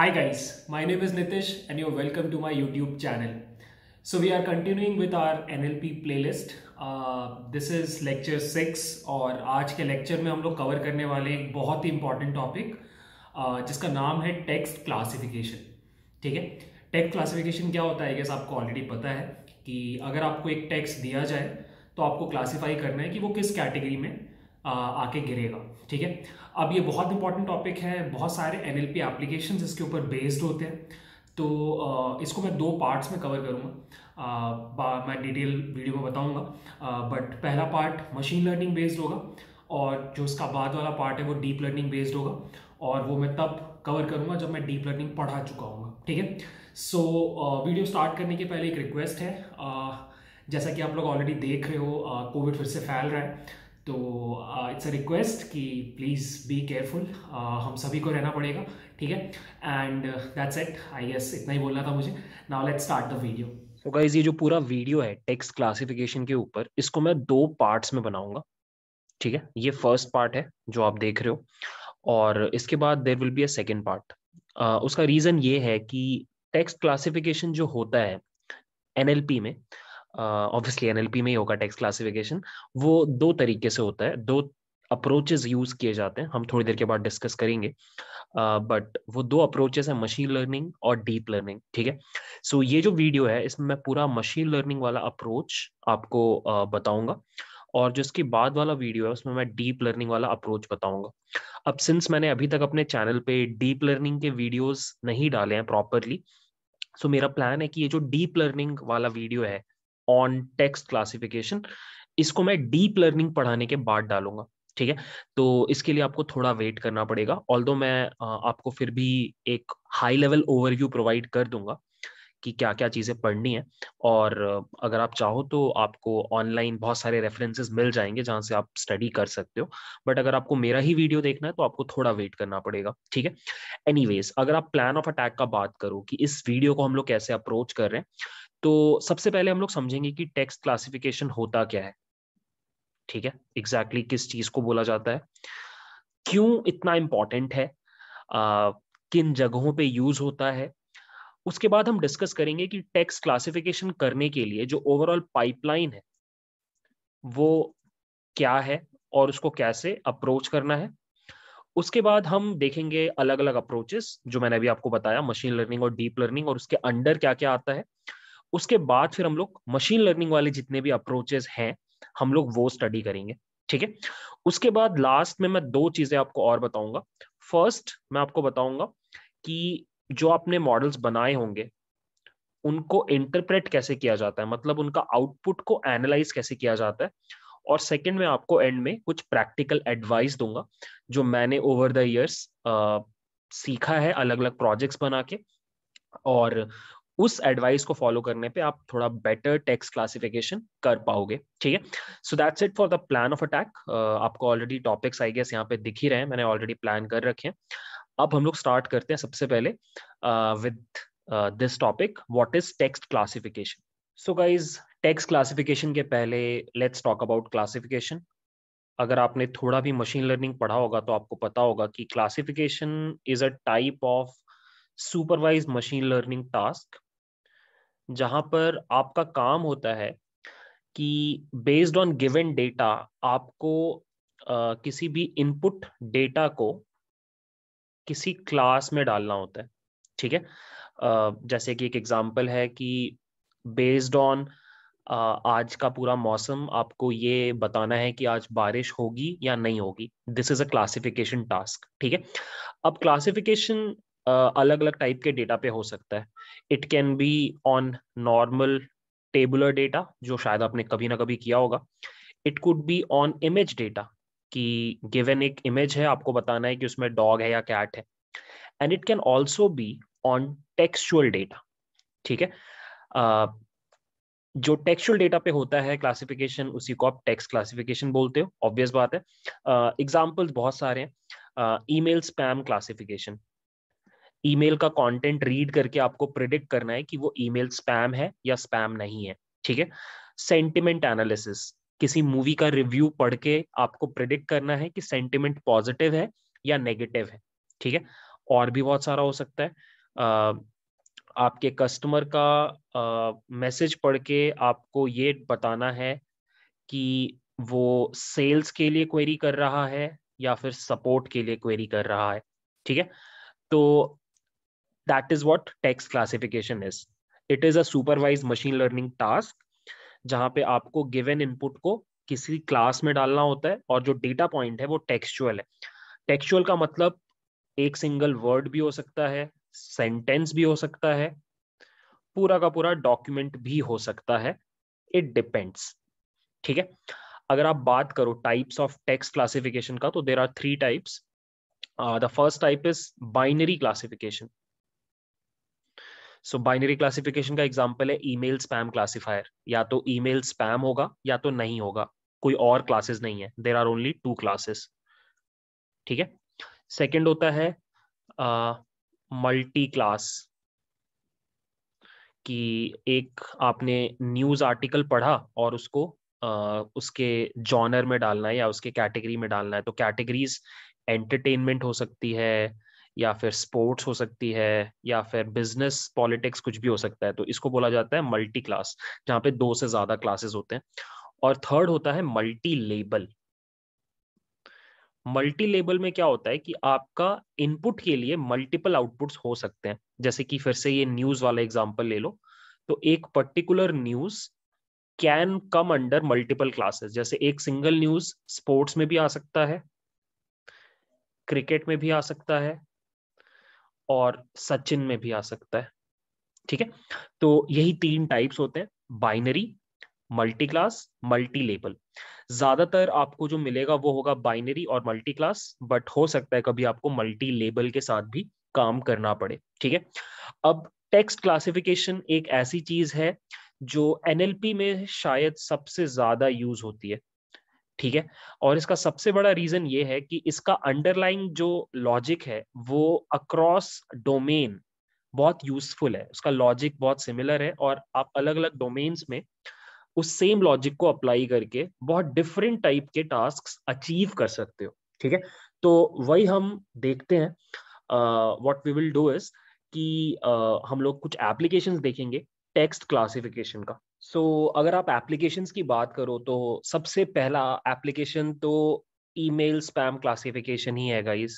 Hi guys, my name is Nitish and you're welcome to my YouTube channel. So we are continuing with our NLP playlist. Uh, this is lecture six और आज के lecture में हम लोग cover करने वाले एक बहुत ही important topic uh, जिसका नाम है text classification. ठीक है Text classification क्या होता है Guess आपको already पता है कि अगर आपको एक text दिया जाए तो आपको classify करना है कि वो किस category में आके गिरेगा ठीक है अब ये बहुत इंपॉर्टेंट टॉपिक है बहुत सारे एन एल पी एप्लीकेशन इसके ऊपर बेस्ड होते हैं तो इसको मैं दो पार्ट्स में कवर करूँगा मैं डिटेल वीडियो में बताऊँगा बट पहला पार्ट मशीन लर्निंग बेस्ड होगा और जो उसका बाद वाला पार्ट है वो डीप लर्निंग बेस्ड होगा और वो मैं तब कवर करूँगा जब मैं डीप लर्निंग पढ़ा चुका हूँ ठीक है सो वीडियो स्टार्ट करने के पहले एक रिक्वेस्ट है uh, जैसा कि आप लोग ऑलरेडी देख रहे हो कोविड uh, फिर से फैल रहा है तो इट्स अ रिक्वेस्ट कि प्लीज़ बी केयरफुल हम सभी को रहना पड़ेगा ठीक है and that's it I guess इतना ही बोलना था मुझे now let's start the video so guys ये जो पूरा वीडियो है टेक्स्ट क्लासिफिकेशन के ऊपर इसको मैं दो पार्ट्स में बनाऊंगा ठीक है ये फर्स्ट पार्ट है जो आप देख रहे हो और इसके बाद there will be a second part उसका रीज़न ये है कि टेक्स्ट क्लासिफिकेशन जो होता है एनएलपी में uh, ऑब्वियसली एनएलपी में ही होगा टेक्स्ट क्लासिफिकेशन वो दो तरीके से होता है दो अप्रोचेज यूज किए जाते हैं हम थोड़ी देर के बाद डिस्कस करेंगे बट uh, वो दो अप्रोचेस है मशीन लर्निंग और डीप लर्निंग ठीक है सो so, ये जो वीडियो है इसमें मैं पूरा मशीन लर्निंग वाला अप्रोच आपको uh, बताऊंगा और जो इसके बाद वाला वीडियो है उसमें मैं डीप लर्निंग वाला अप्रोच बताऊंगा अब सिंस मैंने अभी तक अपने चैनल पे डीप लर्निंग के वीडियोस नहीं डाले हैं प्रॉपरली सो so, मेरा प्लान है कि ये जो डीप लर्निंग वाला वीडियो है ऑन टेक्स्ट क्लासिफिकेशन इसको मैं डीप लर्निंग पढ़ाने के बाद डालूंगा ठीक है तो इसके लिए आपको थोड़ा वेट करना पड़ेगा ऑल मैं आपको फिर भी एक हाई लेवल ओवरव्यू प्रोवाइड कर दूंगा कि क्या क्या चीज़ें पढ़नी है और अगर आप चाहो तो आपको ऑनलाइन बहुत सारे रेफरेंसेस मिल जाएंगे जहाँ से आप स्टडी कर सकते हो बट अगर आपको मेरा ही वीडियो देखना है तो आपको थोड़ा वेट करना पड़ेगा ठीक है एनीवेज अगर आप प्लान ऑफ अटैक का बात करो कि इस वीडियो को हम लोग कैसे अप्रोच कर रहे हैं तो सबसे पहले हम लोग समझेंगे कि टैक्स क्लासिफिकेशन होता क्या है ठीक है एग्जैक्टली exactly किस चीज को बोला जाता है क्यों इतना इम्पोर्टेंट है आ, किन जगहों पे यूज होता है उसके बाद हम डिस्कस करेंगे कि टैक्स क्लासिफिकेशन करने के लिए जो ओवरऑल पाइपलाइन है वो क्या है और उसको कैसे अप्रोच करना है उसके बाद हम देखेंगे अलग अलग अप्रोचेस जो मैंने अभी आपको बताया मशीन लर्निंग और डीप लर्निंग और उसके अंडर क्या क्या आता है उसके बाद फिर हम लोग मशीन लर्निंग वाले जितने भी अप्रोचेस हैं हम लोग वो स्टडी करेंगे ठीक है उसके बाद लास्ट में मैं दो चीजें आपको और बताऊंगा फर्स्ट मैं आपको बताऊंगा कि जो आपने मॉडल्स बनाए होंगे उनको इंटरप्रेट कैसे किया जाता है मतलब उनका आउटपुट को एनालाइज कैसे किया जाता है और सेकंड में आपको एंड में कुछ प्रैक्टिकल एडवाइस दूंगा जो मैंने ओवर द इयर्स सीखा है अलग अलग प्रोजेक्ट्स बना के और उस एडवाइस को फॉलो करने पे आप थोड़ा बेटर टेक्स क्लासिफिकेशन कर पाओगे ठीक है so that's it for the plan of attack आपको ऑलरेडी टॉपिक्स आई गेस यहाँ पे दिख ही रहे हैं मैंने ऑलरेडी प्लान कर रखे हैं अब हम लोग स्टार्ट करते हैं सबसे पहले with this topic what is text classification so guys text classification के पहले लेट्स टॉक अबाउट क्लासिफिकेशन अगर आपने थोड़ा भी मशीन लर्निंग पढ़ा होगा तो आपको पता होगा कि classification is a type of supervise machine learning task जहां पर आपका काम होता है कि बेस्ड ऑन गिवन डेटा आपको आ, किसी भी इनपुट डेटा को किसी क्लास में डालना होता है ठीक है जैसे कि एक एग्जांपल है कि बेस्ड ऑन आज का पूरा मौसम आपको ये बताना है कि आज बारिश होगी या नहीं होगी this is a classification task ठीक है अब क्लासिफिकेशन अलग अलग टाइप के डेटा पे हो सकता है it can be on normal tabular data जो शायद आपने कभी ना कभी किया होगा it could be on image data कि गिवन एक इमेज है आपको बताना है कि उसमें डॉग है या कैट है and it can also be on textual data ठीक है uh, जो टेक्सुअल डेटा पे होता है क्लासिफिकेशन उसी को आप टेक्स्ट क्लासिफिकेशन बोलते हो ऑब्वियस बात है एग्जाम्पल्स uh, बहुत सारे हैं email spam classification email का कंटेंट रीड करके आपको प्रिडिक्ट करना है कि वो ईमेल स्पैम है या स्पैम नहीं है ठीक है सेंटिमेंट एनालिसिस किसी मूवी का रिव्यू पढ़ के आपको प्रिडिक्ट करना है कि सेंटिमेंट पॉजिटिव है या नेगेटिव है ठीक है और भी बहुत सारा हो सकता है आ, आपके कस्टमर का मैसेज पढ़ के आपको ये बताना है कि वो सेल्स के लिए क्वेरी कर रहा है या फिर सपोर्ट के लिए क्वेरी कर रहा है ठीक है तो That is what text classification is. It is a supervised machine learning task जहां पे आपको गिवन इनपुट को किसी क्लास में डालना होता है और जो डेटा पॉइंट है वो टेक्सचुअल है टेक्सचुअल का मतलब एक सिंगल वर्ड भी हो सकता है सेंटेंस भी हो सकता है पूरा का पूरा डॉक्यूमेंट भी हो सकता है इट डिपेंड्स ठीक है अगर आप बात करो टाइप्स ऑफ टेक्स्ट क्लासिफिकेशन का तो there are three types the first type is binary classification so binary classification का एग्जाम्पल है ईमेल स्पैम क्लासिफायर या तो ईमेल स्पैम होगा या तो नहीं होगा कोई और क्लासेस नहीं है there are only two classes ठीक है सेकेंड होता है मल्टी uh, क्लास कि एक आपने न्यूज आर्टिकल पढ़ा और उसको uh, उसके जॉनर में डालना है या उसके कैटेगरी में डालना है तो कैटेगरीज एंटरटेनमेंट हो सकती है या फिर स्पोर्ट्स हो सकती है या फिर बिजनेस पॉलिटिक्स कुछ भी हो सकता है तो इसको बोला जाता है मल्टी क्लास जहाँ पे दो से ज्यादा क्लासेस होते हैं और थर्ड होता है मल्टी लेबल मल्टी लेबल में क्या होता है कि आपका इनपुट के लिए मल्टीपल आउटपुट्स हो सकते हैं जैसे कि फिर से ये न्यूज वाला एग्जाम्पल ले लो तो एक particular news can come under multiple classes जैसे एक सिंगल न्यूज स्पोर्ट्स में भी आ सकता है क्रिकेट में भी आ सकता है और सचिन में भी आ सकता है ठीक है तो यही तीन टाइप्स होते हैं binary multi class multi label ज्यादातर आपको जो मिलेगा वो होगा बाइनरी और मल्टी क्लास बट हो सकता है कभी आपको मल्टी लेबल के साथ भी काम करना पड़े ठीक है अब टेक्स्ट क्लासिफिकेशन एक ऐसी चीज है जो एनएलपी में शायद सबसे ज्यादा यूज होती है ठीक है और इसका सबसे बड़ा रीजन ये है कि इसका अंडरलाइंग जो लॉजिक है वो अक्रॉस डोमेन बहुत यूजफुल है उसका लॉजिक बहुत सिमिलर है और आप अलग अलग डोमेन्स में उस सेम लॉजिक को अप्लाई करके बहुत डिफरेंट टाइप के टास्क अचीव कर सकते हो ठीक है तो वही हम देखते हैं what we will do is कि uh, हम लोग कुछ एप्लीकेशन देखेंगे टेक्स्ट क्लासिफिकेशन का सो so, अगर आप एप्लीकेशन की बात करो तो सबसे पहला एप्लीकेशन तो ईमेल स्पैम क्लासिफिकेशन ही है गाइस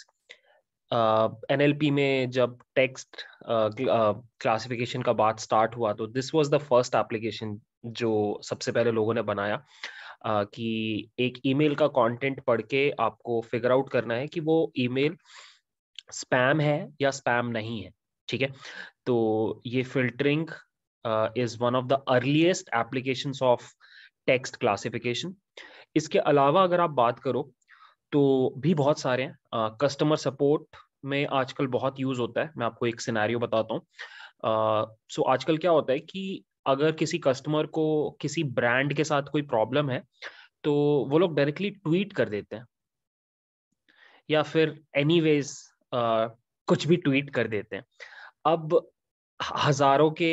एन एल पी में जब टेक्स्ट क्लासिफिकेशन uh, uh, का बात स्टार्ट हुआ तो this was the first application जो सबसे पहले लोगों ने बनाया uh, कि एक ईमेल का कंटेंट पढ़ के आपको फिगर आउट करना है कि वो ईमेल स्पैम है या स्पैम नहीं है ठीक है तो ये filtering uh, is one of the earliest applications of text classification. इसके अलावा अगर आप बात करो तो भी बहुत सारे हैं कस्टमर uh, सपोर्ट में आजकल बहुत यूज होता है मैं आपको एक सिनेरियो बताता हूँ सो uh, so आजकल क्या होता है कि अगर किसी कस्टमर को किसी ब्रांड के साथ कोई प्रॉब्लम है तो वो लोग डायरेक्टली ट्वीट कर देते हैं या फिर एनी वेज uh, कुछ भी ट्वीट कर देते हैं अब हजारों के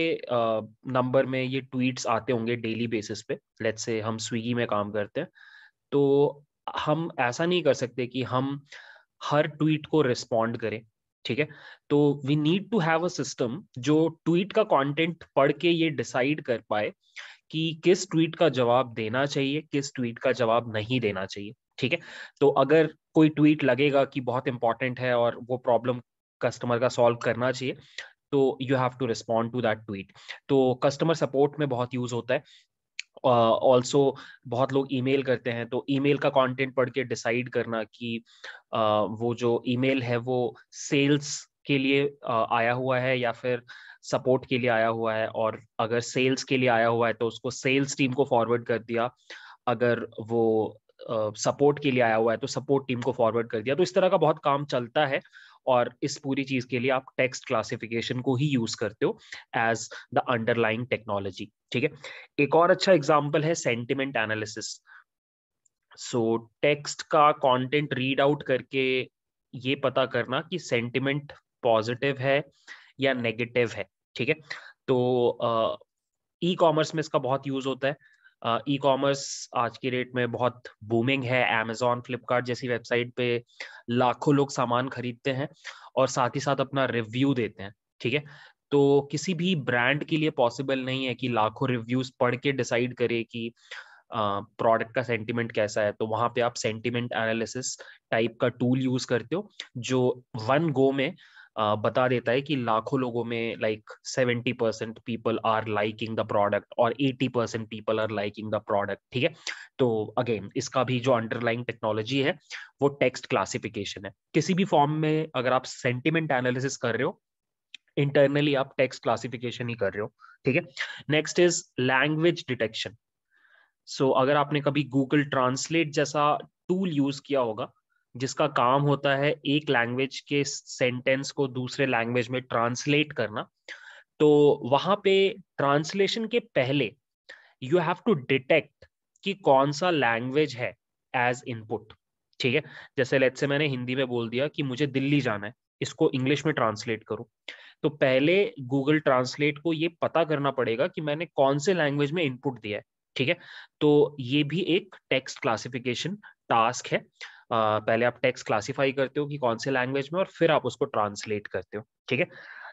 नंबर में ये ट्वीट्स आते होंगे डेली बेसिस पे लेट्स से हम स्विगी में काम करते हैं तो हम ऐसा नहीं कर सकते कि हम हर ट्वीट को रिस्पॉन्ड करें ठीक है तो we need to have a system जो ट्वीट का कंटेंट पढ़ के ये डिसाइड कर पाए कि किस ट्वीट का जवाब देना चाहिए किस ट्वीट का जवाब नहीं देना चाहिए ठीक है तो अगर कोई ट्वीट लगेगा कि बहुत इंपॉर्टेंट है और वो प्रॉब्लम कस्टमर का सॉल्व करना चाहिए तो you have to respond to that tweet तो कस्टमर सपोर्ट में बहुत यूज होता है ऑल्सो uh, बहुत लोग ईमेल करते हैं तो ईमेल का कंटेंट पढ़ के डिसाइड करना कि uh, वो जो ईमेल है वो सेल्स के लिए uh, आया हुआ है या फिर सपोर्ट के लिए आया हुआ है और अगर सेल्स के लिए आया हुआ है तो उसको सेल्स टीम को फॉरवर्ड कर दिया अगर वो सपोर्ट uh, के लिए आया हुआ है तो सपोर्ट टीम को फॉरवर्ड कर दिया तो इस तरह का बहुत काम चलता है और इस पूरी चीज के लिए आप टेक्स्ट क्लासिफिकेशन को ही यूज करते हो एज द अंडरलाइंग टेक्नोलॉजी ठीक है एक और अच्छा एग्जाम्पल है सेंटिमेंट एनालिसिस सो टेक्स्ट का कंटेंट रीड आउट करके ये पता करना कि सेंटिमेंट पॉजिटिव है या नेगेटिव है ठीक है तो ई uh, कॉमर्स में इसका बहुत यूज होता है ई uh, कॉमर्स आज की डेट में बहुत बूमिंग है अमेजोन फ्लिपकार्ट जैसी वेबसाइट पे लाखों लोग सामान खरीदते हैं और साथ ही साथ अपना रिव्यू देते हैं ठीक है तो किसी भी ब्रांड के लिए पॉसिबल नहीं है कि लाखों रिव्यूज पढ़ के डिसाइड करे कि प्रोडक्ट uh, का सेंटिमेंट कैसा है तो वहां पे आप सेंटिमेंट एनालिसिस टाइप का टूल यूज करते हो जो वन गो में बता देता है कि लाखों लोगों में like seventy percent people are liking the product और eighty percent people are liking the product ठीक है तो अगेन इसका भी जो अंडरलाइंग टेक्नोलॉजी है वो टेक्स्ट क्लासिफिकेशन है किसी भी फॉर्म में अगर आप सेंटिमेंट एनालिसिस कर रहे हो इंटरनली आप टेक्स्ट क्लासिफिकेशन ही कर रहे हो ठीक है next is language detection so अगर आपने कभी गूगल ट्रांसलेट जैसा टूल यूज किया होगा जिसका काम होता है एक लैंग्वेज के सेंटेंस को दूसरे लैंग्वेज में ट्रांसलेट करना तो वहां पे ट्रांसलेशन के पहले यू हैव टू डिटेक्ट कि कौन सा लैंग्वेज है एज इनपुट ठीक है जैसे लेट से मैंने हिंदी में बोल दिया कि मुझे दिल्ली जाना है इसको इंग्लिश में ट्रांसलेट करो तो पहले गूगल ट्रांसलेट को ये पता करना पड़ेगा कि मैंने कौन से लैंग्वेज में इनपुट दिया है ठीक है तो ये भी एक टेक्स्ट क्लासिफिकेशन टास्क है पहले आप टेक्स्ट क्लासीफाई करते हो कि कौन से लैंग्वेज में और फिर आप उसको ट्रांसलेट करते हो ठीक है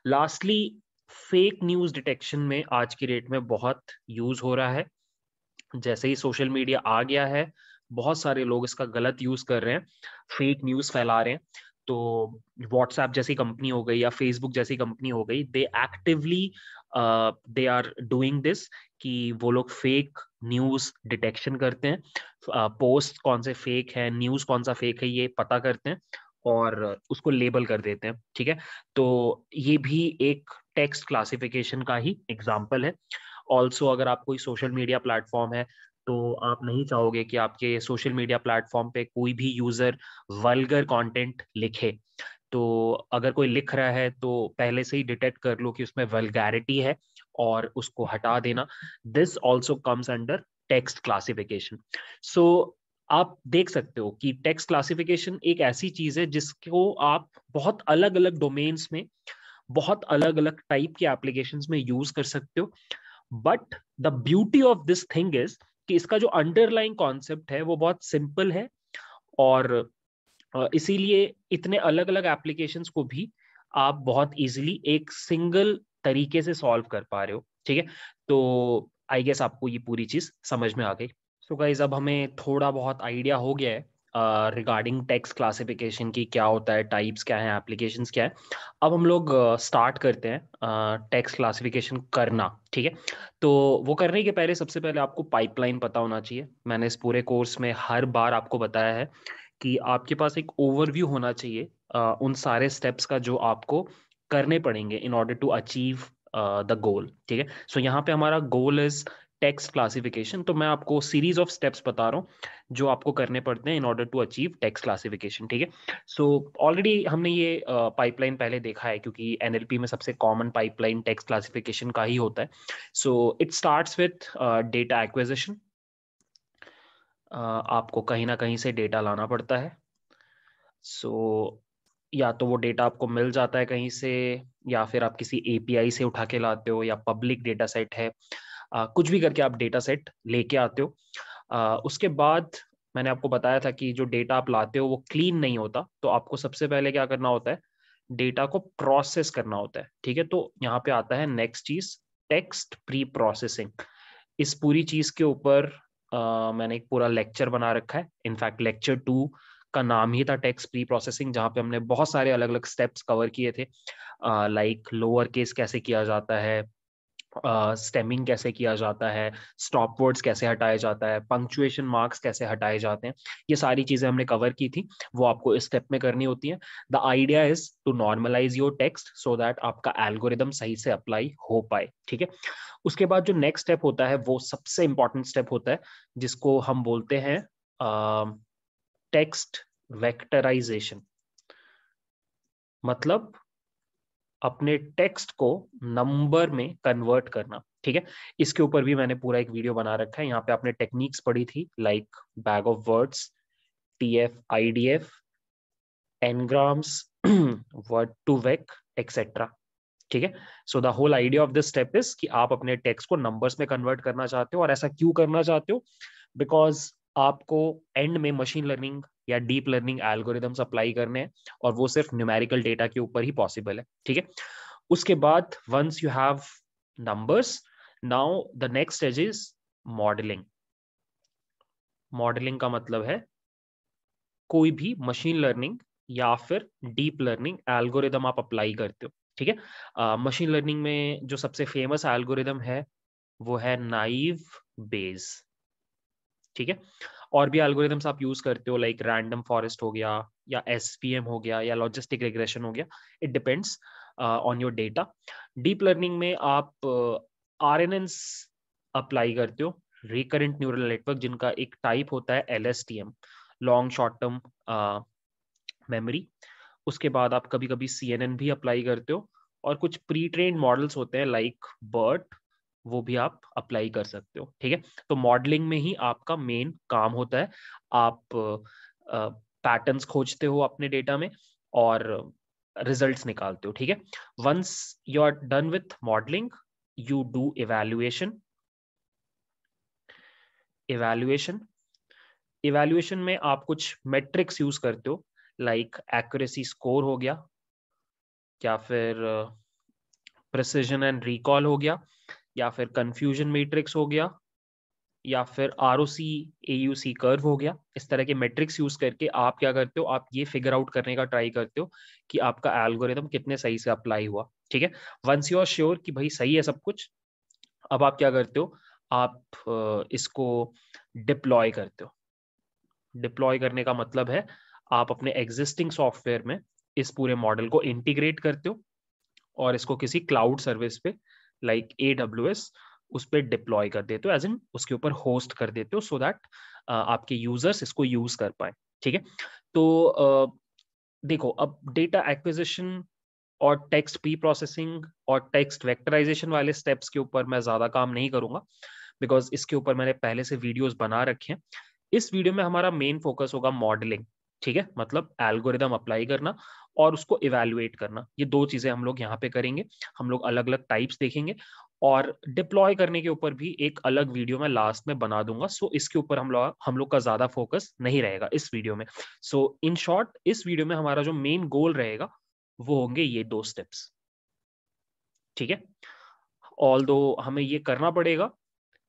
लास्टली फेक न्यूज डिटेक्शन में आज की डेट में बहुत यूज हो रहा है जैसे ही सोशल मीडिया आ गया है बहुत सारे लोग इसका गलत यूज कर रहे हैं फेक न्यूज फैला रहे हैं तो व्हाट्सएप जैसी कंपनी हो गई या फेसबुक जैसी कंपनी हो गई they actively they are doing this कि वो लोग फेक न्यूज डिटेक्शन करते हैं पोस्ट uh, कौन से फेक है न्यूज कौन सा फेक है ये पता करते हैं और उसको लेबल कर देते हैं ठीक है तो ये भी एक टेक्स्ट क्लासिफिकेशन का ही एग्जाम्पल है ऑल्सो अगर आप कोई सोशल मीडिया प्लेटफॉर्म है तो आप नहीं चाहोगे कि आपके सोशल मीडिया प्लेटफॉर्म पे कोई भी यूजर वल्गर कंटेंट लिखे तो अगर कोई लिख रहा है तो पहले से ही डिटेक्ट कर लो कि उसमें वेलगैरिटी है और उसको हटा देना this also comes under text classification so आप देख सकते हो कि टेक्स्ट क्लासिफिकेशन एक ऐसी चीज है जिसको आप बहुत अलग अलग डोमेन्स में बहुत अलग अलग टाइप के एप्लीकेशन में यूज कर सकते हो but the beauty of this thing is कि इसका जो अंडरलाइन कॉन्सेप्ट है वो बहुत सिंपल है और इसीलिए इतने अलग अलग एप्लीकेशन को भी आप बहुत इजीली एक सिंगल तरीके से सॉल्व कर पा रहे हो ठीक है तो आई गेस आपको ये पूरी चीज़ समझ में आ गई सो so गाइज अब हमें थोड़ा बहुत आइडिया हो गया है रिगार्डिंग टेक्स क्लासिफिकेशन की क्या होता है टाइप्स क्या है एप्लीकेशन क्या है अब हम लोग स्टार्ट uh, करते हैं टेक्स uh, क्लासिफिकेशन करना ठीक है तो वो करने के पहले सबसे पहले आपको पाइपलाइन पता होना चाहिए मैंने इस पूरे कोर्स में हर बार आपको बताया है कि आपके पास एक ओवरव्यू होना चाहिए uh, उन सारे स्टेप्स का जो आपको करने पड़ेंगे in order to achieve the goal ठीक है सो यहाँ पे हमारा गोल इज टेक्स्ट क्लासिफिकेशन तो मैं आपको सीरीज ऑफ स्टेप्स बता रहा हूँ जो आपको करने पड़ते हैं in order to achieve text classification ठीक है सो ऑलरेडी हमने ये पाइपलाइन uh, पहले देखा है क्योंकि एन में सबसे कॉमन पाइपलाइन टेक्स्ट क्लासिफिकेशन का ही होता है so it starts with data acquisition आपको कहीं ना कहीं से डेटा लाना पड़ता है सो so, या तो वो डेटा आपको मिल जाता है कहीं से या फिर आप किसी एपीआई से उठा के लाते हो या पब्लिक डेटा सेट है आ, कुछ भी करके आप डेटा सेट लेके आते हो आ, उसके बाद मैंने आपको बताया था कि जो डेटा आप लाते हो वो क्लीन नहीं होता तो आपको सबसे पहले क्या करना होता है डेटा को प्रोसेस करना होता है ठीक है तो यहाँ पे आता है नेक्स्ट चीज टेक्स्ट प्री प्रोसेसिंग इस पूरी चीज के ऊपर मैंने एक पूरा लेक्चर बना रखा है इनफैक्ट लेक्चर टू का नाम ही था टेक्स्ट प्री प्रोसेसिंग जहाँ पे हमने बहुत सारे अलग अलग स्टेप्स कवर किए थे लाइक लोअर केस कैसे किया जाता है स्टेमिंग uh, कैसे किया जाता है स्टॉप वर्ड्स कैसे हटाया जाता है पंक्चुएशन मार्क्स कैसे हटाए जाते हैं ये सारी चीज़ें हमने कवर की थी वो आपको इस स्टेप में करनी होती है the idea is to normalise your text so that आपका एल्गोरिदम सही से अप्लाई हो पाए ठीक है उसके बाद जो नेक्स्ट स्टेप होता है वो सबसे इंपॉर्टेंट स्टेप होता है जिसको हम बोलते हैं टेक्स्ट वेक्टराइजेशन मतलब अपने टेक्स्ट को नंबर में कन्वर्ट करना ठीक है इसके ऊपर भी मैंने पूरा एक वीडियो बना रखा है यहाँ पे आपने टेक्निक्स पढ़ी थी like bag of words T F I D F n-grams word to vec etcetera ठीक है so the whole idea of this step is कि आप अपने टेक्स्ट को नंबर्स में कन्वर्ट करना चाहते हो और ऐसा क्यों करना चाहते हो बिकॉज आपको एंड में मशीन लर्निंग या डीप लर्निंग एल्गोरिदम्स अप्लाई करने हैं और वो सिर्फ न्यूमेरिकल डेटा के ऊपर ही पॉसिबल है ठीक है उसके बाद once you have numbers now the next एज इज मॉडलिंग मॉडलिंग का मतलब है कोई भी मशीन लर्निंग या फिर डीप लर्निंग एल्गोरिदम आप अप्लाई करते हो ठीक है मशीन लर्निंग में जो सबसे फेमस एल्गोरिदम है वो है नाइव बेस ठीक है और भी एल्गोरिदम्स आप यूज करते हो लाइक रैंडम फॉरेस्ट हो गया या एस हो गया या लॉजिस्टिक रिग्रेशन हो गया it depends on your data deep learning में आप आर एन अप्लाई करते हो रिकरेंट न्यूरल नेटवर्क जिनका एक टाइप होता है L S T M long short term memory उसके बाद आप कभी कभी सी एन एन भी अप्लाई करते हो और कुछ प्री ट्रेन मॉडल्स होते हैं लाइक बर्ट वो भी आप अप्लाई कर सकते हो ठीक है तो मॉडलिंग में ही आपका मेन काम होता है आप पैटर्न्स खोजते हो अपने डेटा में और रिजल्ट्स निकालते हो ठीक है once you are done with modelling you do evaluation evaluation evaluation में आप कुछ मेट्रिक्स यूज करते हो लाइक एक्यूरेसी स्कोर हो गया या फिर प्रिसीजन एंड रिकॉल हो गया या फिर कन्फ्यूजन मैट्रिक्स हो गया या फिर R O C A U C curve हो गया इस तरह के मेट्रिक्स यूज करके आप क्या करते हो आप ये फिगर आउट करने का ट्राई करते हो कि आपका एल्गोरिदम कितने सही से अप्लाई हुआ ठीक है वंस यू आर श्योर कि भाई सही है सब कुछ अब आप क्या करते हो आप इसको डिप्लॉय करते हो डिप्लॉय करने का मतलब है आप अपने एग्जिस्टिंग सॉफ्टवेयर में इस पूरे मॉडल को इंटीग्रेट करते हो और इसको किसी क्लाउड सर्विस पे लाइक ए डब्ल्यू एस उस पर डिप्लॉय कर देते हो एज इन उसके ऊपर होस्ट कर देते हो सो so दैट uh, आपके यूजर्स इसको यूज कर पाए ठीक है तो uh, देखो अब डेटा एक्विजिशन और टेक्स्ट प्री प्रोसेसिंग और टेक्स्ट वेक्टराइजेशन वाले स्टेप्स के ऊपर मैं ज़्यादा काम नहीं करूंगा बिकॉज इसके ऊपर मैंने पहले से वीडियोस बना रखे हैं इस वीडियो में हमारा मेन फोकस होगा मॉडलिंग ठीक है मतलब एल्गोरिदम अप्लाई करना और उसको इवेल्युएट करना ये दो चीज़ें हम लोग यहाँ पे करेंगे हम लोग अलग अलग टाइप्स देखेंगे और डिप्लॉय करने के ऊपर भी एक अलग वीडियो मैं लास्ट में बना दूंगा सो इसके ऊपर हम लोग हम लोग का ज़्यादा फोकस नहीं रहेगा इस वीडियो में सो इन शॉर्ट इस वीडियो में हमारा जो मेन गोल रहेगा वो होंगे ये दो स्टेप्स ठीक है ऑल हमें ये करना पड़ेगा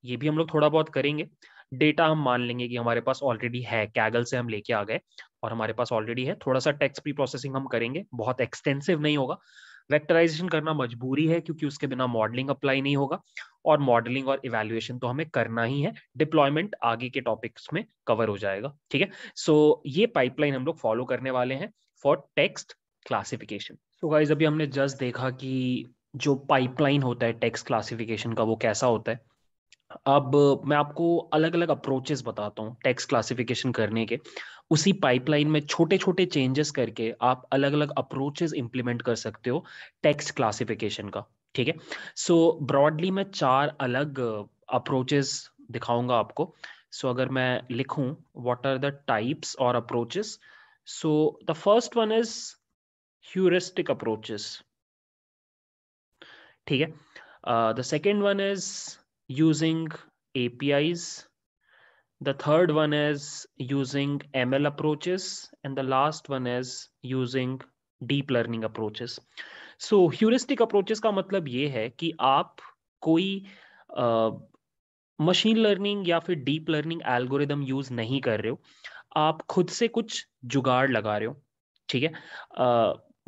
ये भी हम लोग थोड़ा बहुत करेंगे डेटा हम मान लेंगे कि हमारे पास ऑलरेडी है कैगल से हम लेके आ गए और हमारे पास ऑलरेडी है थोड़ा सा टेक्स प्री प्रोसेसिंग हम करेंगे बहुत एक्सटेंसिव नहीं होगा वेक्टराइजेशन करना मजबूरी है क्योंकि उसके बिना मॉडलिंग अप्लाई नहीं होगा और मॉडलिंग और इवेल्युएशन तो हमें करना ही है डिप्लॉयमेंट आगे के टॉपिक्स में कवर हो जाएगा ठीक है सो so, ये पाइपलाइन हम लोग फॉलो करने वाले हैं for text classification so guys अभी हमने जस्ट देखा कि जो पाइपलाइन होता है टेक्स्ट क्लासिफिकेशन का वो कैसा होता है अब मैं आपको अलग अलग अप्रोचेस बताता हूँ टैक्स क्लासिफिकेशन करने के उसी पाइपलाइन में छोटे छोटे चेंजेस करके आप अलग अलग अप्रोचेस इंप्लीमेंट कर सकते हो टैक्स क्लासिफिकेशन का ठीक है सो ब्रॉडली मैं चार अलग अप्रोचेस दिखाऊंगा आपको सो so, अगर मैं लिखूं व्हाट आर द टाइप्स और approaches so the first one is heuristic approaches ठीक है the second one is using APIs. The third one is using ML approaches. And the last one is using deep learning approaches so heuristic approaches का मतलब ये है कि आप कोई machine learning या फिर डीप लर्निंग एल्गोरिदम यूज नहीं कर रहे हो आप खुद से कुछ जुगाड़ लगा रहे हो ठीक है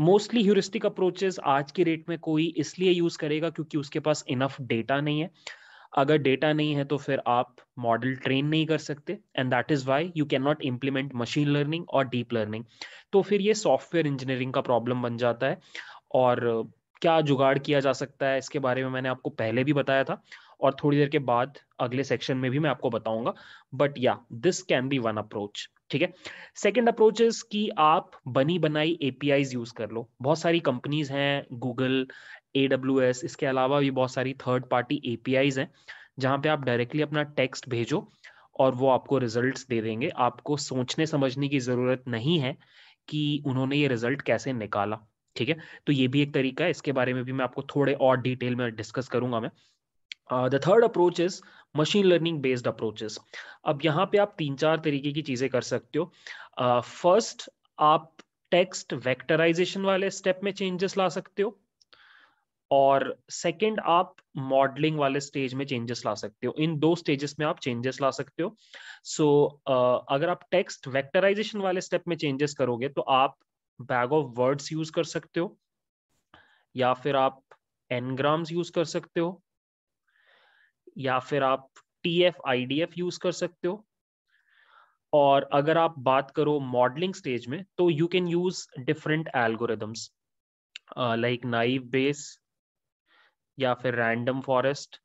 मोस्टली ह्यूरिस्टिक अप्रोचेस आज की रेट में कोई इसलिए यूज करेगा क्योंकि उसके पास इनफ डेटा नहीं है अगर डेटा नहीं है तो फिर आप मॉडल ट्रेन नहीं कर सकते and that is why you can not implement machine learning और डीप लर्निंग तो फिर ये सॉफ्टवेयर इंजीनियरिंग का प्रॉब्लम बन जाता है और क्या जुगाड़ किया जा सकता है इसके बारे में मैंने आपको पहले भी बताया था और थोड़ी देर के बाद अगले सेक्शन में भी मैं आपको बताऊंगा बट या this can be one approach ठीक है सेकेंड अप्रोच इज कि आप बनी बनाई एपीआई यूज कर लो बहुत सारी कंपनीज हैं गूगल ए इसके अलावा भी बहुत सारी थर्ड पार्टी एपीआईज हैं जहाँ पे आप डायरेक्टली अपना टेक्स्ट भेजो और वो आपको रिजल्ट्स दे देंगे आपको सोचने समझने की ज़रूरत नहीं है कि उन्होंने ये रिजल्ट कैसे निकाला ठीक है तो ये भी एक तरीका है इसके बारे में भी मैं आपको थोड़े और डिटेल में डिस्कस करूंगा मैं the third approach is machine learning based approaches अब यहाँ पे आप तीन चार तरीके की चीज़ें कर सकते हो फर्स्ट uh, आप टेक्स्ट वेक्टराइजेशन वाले स्टेप में चेंजेस ला सकते हो और सेकंड आप मॉडलिंग वाले स्टेज में चेंजेस ला सकते हो इन दो स्टेजेस में आप चेंजेस ला सकते हो सो so, uh, अगर आप टेक्स्ट वेक्टराइजेशन वाले स्टेप में चेंजेस करोगे तो आप बैग ऑफ वर्ड्स यूज कर सकते हो या फिर आप एनग्राम्स यूज कर सकते हो या फिर आप T F I D F use कर सकते हो और अगर आप बात करो मॉडलिंग स्टेज में तो you can use different algorithms like naive Bayes या फिर रैंडम फॉरेस्ट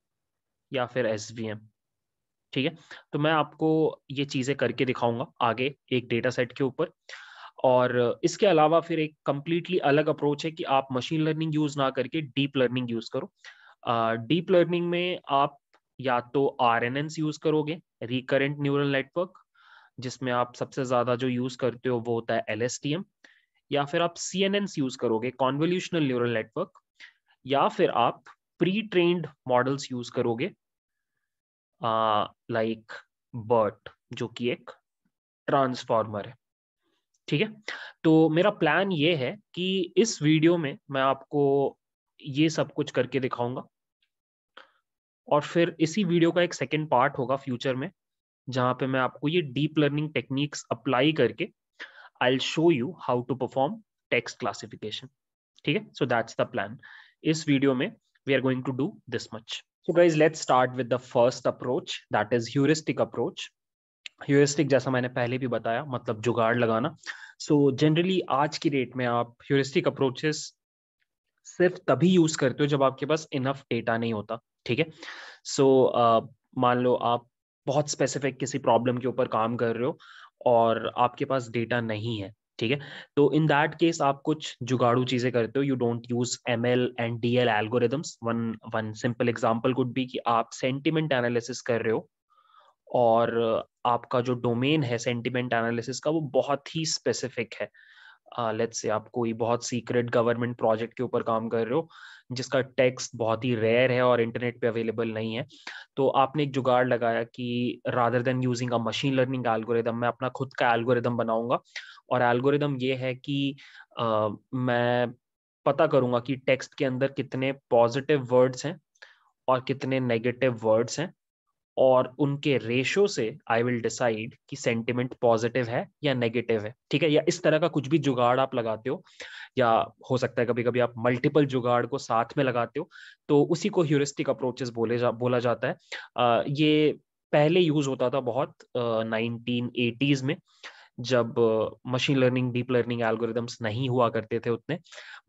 या फिर एस ठीक है तो मैं आपको ये चीज़ें करके दिखाऊंगा आगे एक डेटा सेट के ऊपर और इसके अलावा फिर एक कम्प्लीटली अलग अप्रोच है कि आप मशीन लर्निंग यूज़ ना करके डीप लर्निंग यूज़ करो डीप लर्निंग में आप या तो आर यूज़ करोगे रिकरेंट न्यूरल नेटवर्क जिसमें आप सबसे ज़्यादा जो यूज़ करते हो वो होता है एल या फिर आप सी यूज़ करोगे कॉन्वोल्यूशनल न्यूरल नेटवर्क या फिर आप प्री ट्रेन्ड मॉडल्स यूज करोगे लाइक बर्ट जो कि एक ट्रांसफॉर्मर है ठीक है तो मेरा प्लान ये है कि इस वीडियो में मैं आपको ये सब कुछ करके दिखाऊंगा और फिर इसी वीडियो का एक सेकेंड पार्ट होगा फ्यूचर में जहां पे मैं आपको ये डीप लर्निंग टेक्निक्स अप्लाई करके I show you how to perform text classification ठीक है सो दैट्स द प्लान इस वीडियो में we are going to do this much. So guys, let's start with the first approach that is heuristic approach. Heuristic जैसा मैंने पहले भी बताया मतलब जुगाड़ लगाना सो so, जनरली आज की डेट में आप ह्यूरिस्टिक अप्रोचेस सिर्फ तभी यूज करते हो जब आपके पास इनफ डेटा नहीं होता ठीक है सो uh, मान लो आप बहुत स्पेसिफिक किसी प्रॉब्लम के ऊपर काम कर रहे हो और आपके पास डेटा नहीं है ठीक है तो इन दैट केस आप कुछ जुगाड़ू चीजें करते हो you don't use M L and D L algorithms one one simple example could भी कि आप सेंटिमेंट एनालिसिस कर रहे हो और आपका जो डोमेन है सेंटिमेंट एनालिसिस का वो बहुत ही स्पेसिफिक है लेट्स uh, से आप कोई बहुत सीक्रेट गवर्नमेंट प्रोजेक्ट के ऊपर काम कर रहे हो जिसका टेक्स्ट बहुत ही रेयर है और इंटरनेट पे अवेलेबल नहीं है तो आपने एक जुगाड़ लगाया कि rather than using a machine learning algorithm मैं अपना खुद का एल्गोरिदम बनाऊंगा और एल्गोरिदम ये है कि आ, मैं पता करूंगा कि टेक्स्ट के अंदर कितने पॉजिटिव वर्ड्स हैं और कितने नेगेटिव वर्ड्स हैं और उनके रेशो से आई विल डिसाइड कि सेंटिमेंट पॉजिटिव है या नेगेटिव है ठीक है या इस तरह का कुछ भी जुगाड़ आप लगाते हो या हो सकता है कभी कभी आप मल्टीपल जुगाड़ को साथ में लगाते हो तो उसी को ह्यूरिस्टिक अप्रोचेस बोले जा बोला जाता है आ, ये पहले यूज होता था बहुत नाइनटीन एटीज में जब machine learning deep learning algorithms नहीं हुआ करते थे उतने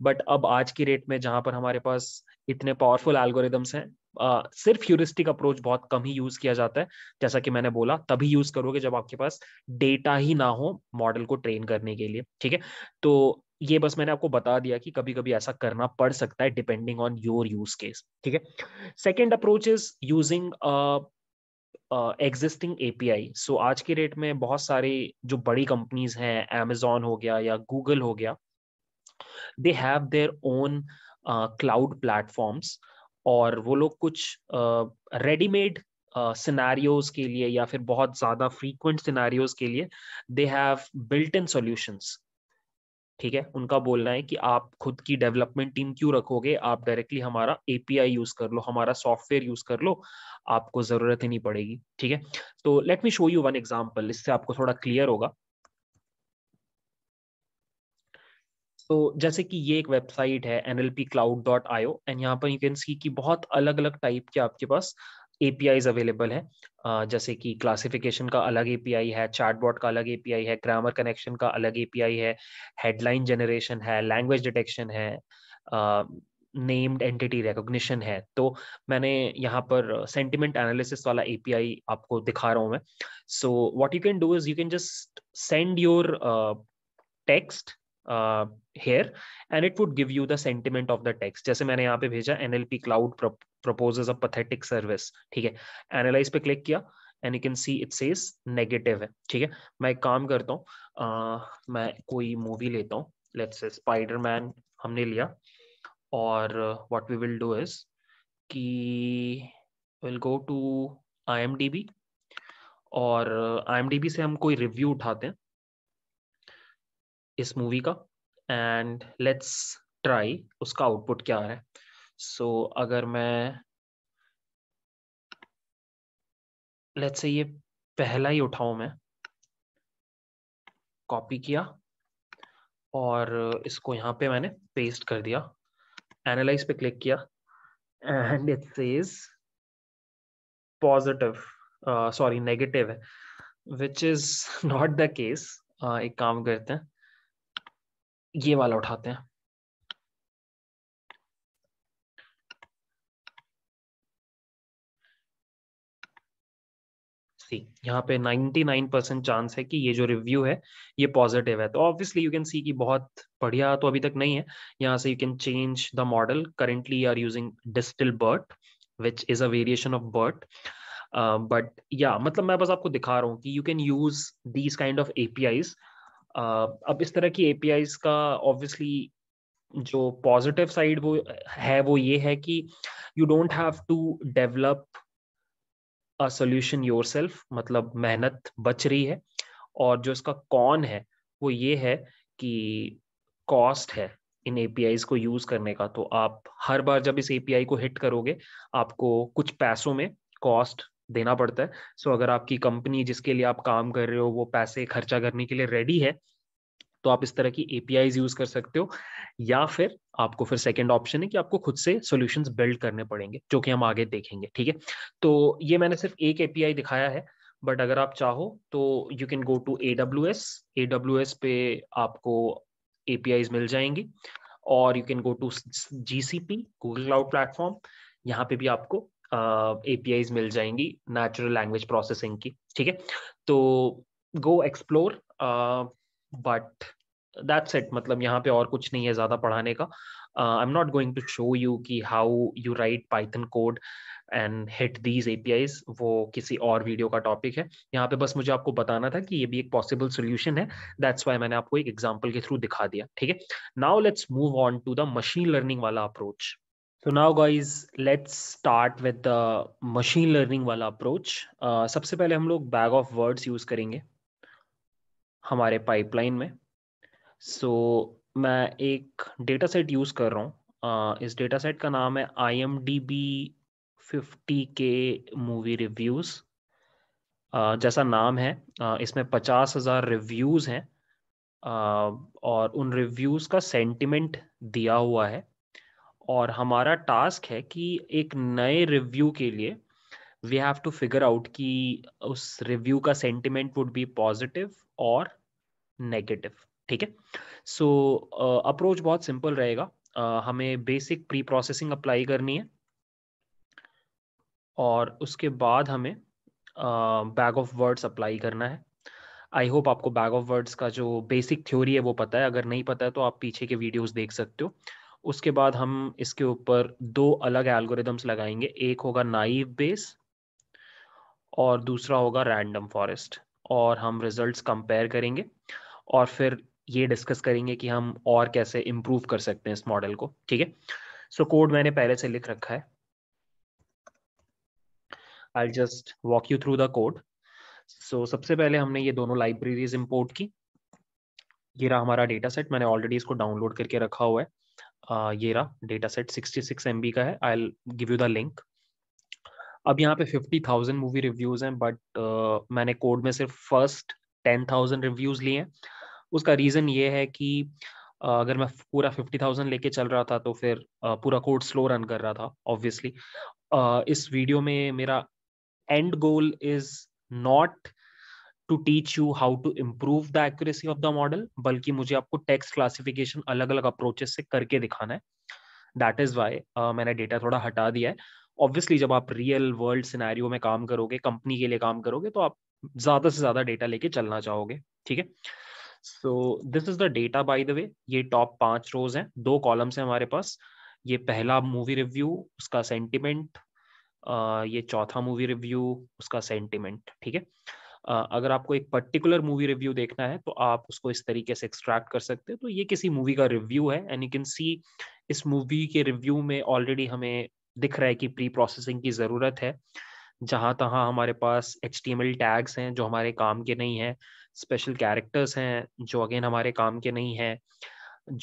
बट अब आज की रेट में जहाँ पर हमारे पास इतने पावरफुल एल्गोरिदम्स हैं सिर्फ ह्यूरिस्टिक अप्रोच बहुत कम ही यूज किया जाता है जैसा कि मैंने बोला तभी यूज करोगे जब आपके पास डेटा ही ना हो मॉडल को ट्रेन करने के लिए ठीक है तो ये बस मैंने आपको बता दिया कि कभी कभी ऐसा करना पड़ सकता है depending on your use case ठीक है second approach is using existing A P I so आज के डेट में बहुत सारी जो बड़ी कंपनीज हैं अमेजोन हो गया या गूगल हो गया they have their own cloud platforms और वो लोग कुछ रेडीमेड uh, सिनारीोज uh, के लिए या फिर बहुत ज़्यादा फ्रीक्वेंट सिनारियोज के लिए they have built in solutions ठीक है उनका बोलना है कि आप खुद की डेवलपमेंट टीम क्यों रखोगे आप डायरेक्टली हमारा एपीआई यूज कर लो हमारा सॉफ्टवेयर यूज कर लो आपको जरूरत ही नहीं पड़ेगी ठीक है तो let me show you one example इससे आपको थोड़ा क्लियर होगा तो जैसे कि ये एक वेबसाइट है N L P cloud dot IO and यहाँ पर यू कैन सी कि बहुत अलग अलग टाइप के आपके पास एपीआईज अवेलेबल है जैसे कि क्लासिफिकेशन का अलग एपीआई है बोर्ड का अलग एपीआई है ग्रामर कनेक्शन का अलग एपीआई है हेडलाइन जनरेशन है लैंग्वेज डिटेक्शन है नेम्ड एंटिटी रिकॉग्निशन है तो मैंने यहाँ पर सेंटिमेंट एनालिसिस वाला एपीआई आपको दिखा रहा हूँ मैं so what you can do is you can just send your text here and it would give you the sentiment of the text जैसे मैंने यहाँ पे भेजा NLP cloud proposes a pathetic service ठीक है एनालाइज पे क्लिक किया and you can see it says negative है ठीक है मैं एक काम करता हूँ uh, मैं कोई मूवी लेता हूँ लेट्स से स्पाइडरमैन हमने लिया और what we will do is कि will go to I M D B और आई एम डी बी से हम कोई रिव्यू उठाते हैं इस मूवी का एंड लेट्स ट्राई उसका आउटपुट क्या आ रहा है सो so, अगर मैं लेट्स से ये पहला ही उठाऊं मैं कॉपी किया और इसको यहाँ पे मैंने पेस्ट कर दिया एनालाइज पे क्लिक किया and it is positive sorry negative है which is not the case एक काम करते हैं ये वाला उठाते हैं सी यहाँ पे 99 परसेंट चांस है कि ये जो रिव्यू है ये पॉजिटिव है तो ऑब्वियसली यू कैन सी कि बहुत बढ़िया तो अभी तक नहीं है यहाँ से you can change the model currently are using distil BERT which is a variation of BERT but या मतलब मैं बस आपको दिखा रहा हूँ कि you can use these kind of APIs अब इस तरह की एपीआईज का ऑब्वियसली जो पॉजिटिव साइड वो है वो ये है कि you don't have to develop a solution your मतलब मेहनत बच रही है और जो इसका कॉन है वो ये है कि कॉस्ट है इन एपीआईज को यूज करने का तो आप हर बार जब इस एपीआई को हिट करोगे आपको कुछ पैसों में कॉस्ट देना पड़ता है सो अगर आपकी कंपनी जिसके लिए आप काम कर रहे हो वो पैसे खर्चा करने के लिए रेडी है तो आप इस तरह की एपीआई यूज कर सकते हो या फिर आपको फिर सेकेंड ऑप्शन है कि आपको खुद से सोल्यूशन बिल्ड करने पड़ेंगे जो कि हम आगे देखेंगे ठीक है तो ये मैंने सिर्फ एक एपीआई दिखाया है बट अगर आप चाहो तो you can go to A W S A W S पे आपको एपीआई मिल जाएंगी और you can go to G C P Google cloud platform यहाँ पे भी आपको आईज मिल जाएंगी नेचुरल लैंग्वेज प्रोसेसिंग की ठीक है तो go explore but that's it मतलब यहाँ पे और कुछ नहीं है ज़्यादा पढ़ाने का I am not going to show you कि how you write Python code and hit these APIs वो किसी और वीडियो का टॉपिक है यहाँ पे बस मुझे आपको बताना था कि ये भी एक पॉसिबल सोल्यूशन है दैट्स वाई मैंने आपको एक एग्जाम्पल के थ्रू दिखा दिया ठीक है now let's move on to the machine learning वाला अप्रोच तो now guys let's start with the machine learning वाला अप्रोच uh, सबसे पहले हम लोग बैग ऑफ वर्ड्स यूज़ करेंगे हमारे पाइपलाइन में सो so, मैं एक डेटा सेट यूज़ कर रहा हूँ uh, इस डेटा सेट का नाम है I M D B fifty K movie reviews जैसा नाम है uh, इसमें पचास हज़ार रिव्यूज़ हैं uh, और उन रिव्यूज़ का सेंटिमेंट दिया हुआ है और हमारा टास्क है कि एक नए रिव्यू के लिए we have to figure out कि उस रिव्यू का सेंटिमेंट वुड बी पॉजिटिव और नेगेटिव ठीक है सो अप्रोच बहुत सिंपल रहेगा uh, हमें बेसिक प्री प्रोसेसिंग अप्लाई करनी है और उसके बाद हमें बैग ऑफ वर्ड्स अप्लाई करना है आई होप आपको बैग ऑफ वर्ड्स का जो बेसिक थ्योरी है वो पता है अगर नहीं पता है तो आप पीछे के वीडियोस देख सकते हो उसके बाद हम इसके ऊपर दो अलग एल्गोरिदम्स लगाएंगे एक होगा नाइव बेस और दूसरा होगा रैंडम फॉरेस्ट और हम रिजल्ट्स कंपेयर करेंगे और फिर ये डिस्कस करेंगे कि हम और कैसे इम्प्रूव कर सकते हैं इस मॉडल को ठीक है सो कोड मैंने पहले से लिख रखा है I just walk you through the code so सबसे पहले हमने ये दोनों लाइब्रेरीज इम्पोर्ट की ये रहा हमारा डेटा सेट मैंने ऑलरेडी इसको डाउनलोड करके रखा हुआ है ये रहा डेटा सेट एम बी का है I give you the link अब यहाँ पे फिफ्टी थाउजेंड मूवी रिव्यूज हैं बट uh, मैंने कोड में सिर्फ फर्स्ट टेन थाउजेंड रिव्यूज लिए हैं उसका रीज़न ये है कि uh, अगर मैं पूरा फिफ्टी थाउजेंड लेके चल रहा था तो फिर uh, पूरा कोड स्लो रन कर रहा था ऑब्वियसली इस वीडियो में मेरा end goal is not to teach you how to improve the accuracy of the model बल्कि मुझे आपको टेक्स्ट क्लासिफिकेशन अलग अलग अप्रोचेस से करके दिखाना है दैट इज वाई मैंने डेटा थोड़ा हटा दिया है ऑब्वियसली जब आप रियल वर्ल्ड सिनेरियो में काम करोगे कंपनी के लिए काम करोगे तो आप ज्यादा से ज्यादा डेटा लेके चलना चाहोगे ठीक है so this is the data by the way ये टॉप पांच रोज हैं दो कॉलम्स हैं हमारे पास ये पहला मूवी रिव्यू उसका सेंटिमेंट ये चौथा मूवी रिव्यू उसका सेंटिमेंट ठीक है अगर आपको एक पर्टिकुलर मूवी रिव्यू देखना है तो आप उसको इस तरीके से एक्सट्रैक्ट कर सकते हैं तो ये किसी मूवी का रिव्यू है एंड यू कैन सी इस मूवी के रिव्यू में ऑलरेडी हमें दिख रहा है कि प्री प्रोसेसिंग की ज़रूरत है जहाँ तहाँ हमारे पास एच टैग्स हैं जो हमारे काम के नहीं हैं स्पेशल कैरेक्टर्स हैं जो अगेन हमारे काम के नहीं हैं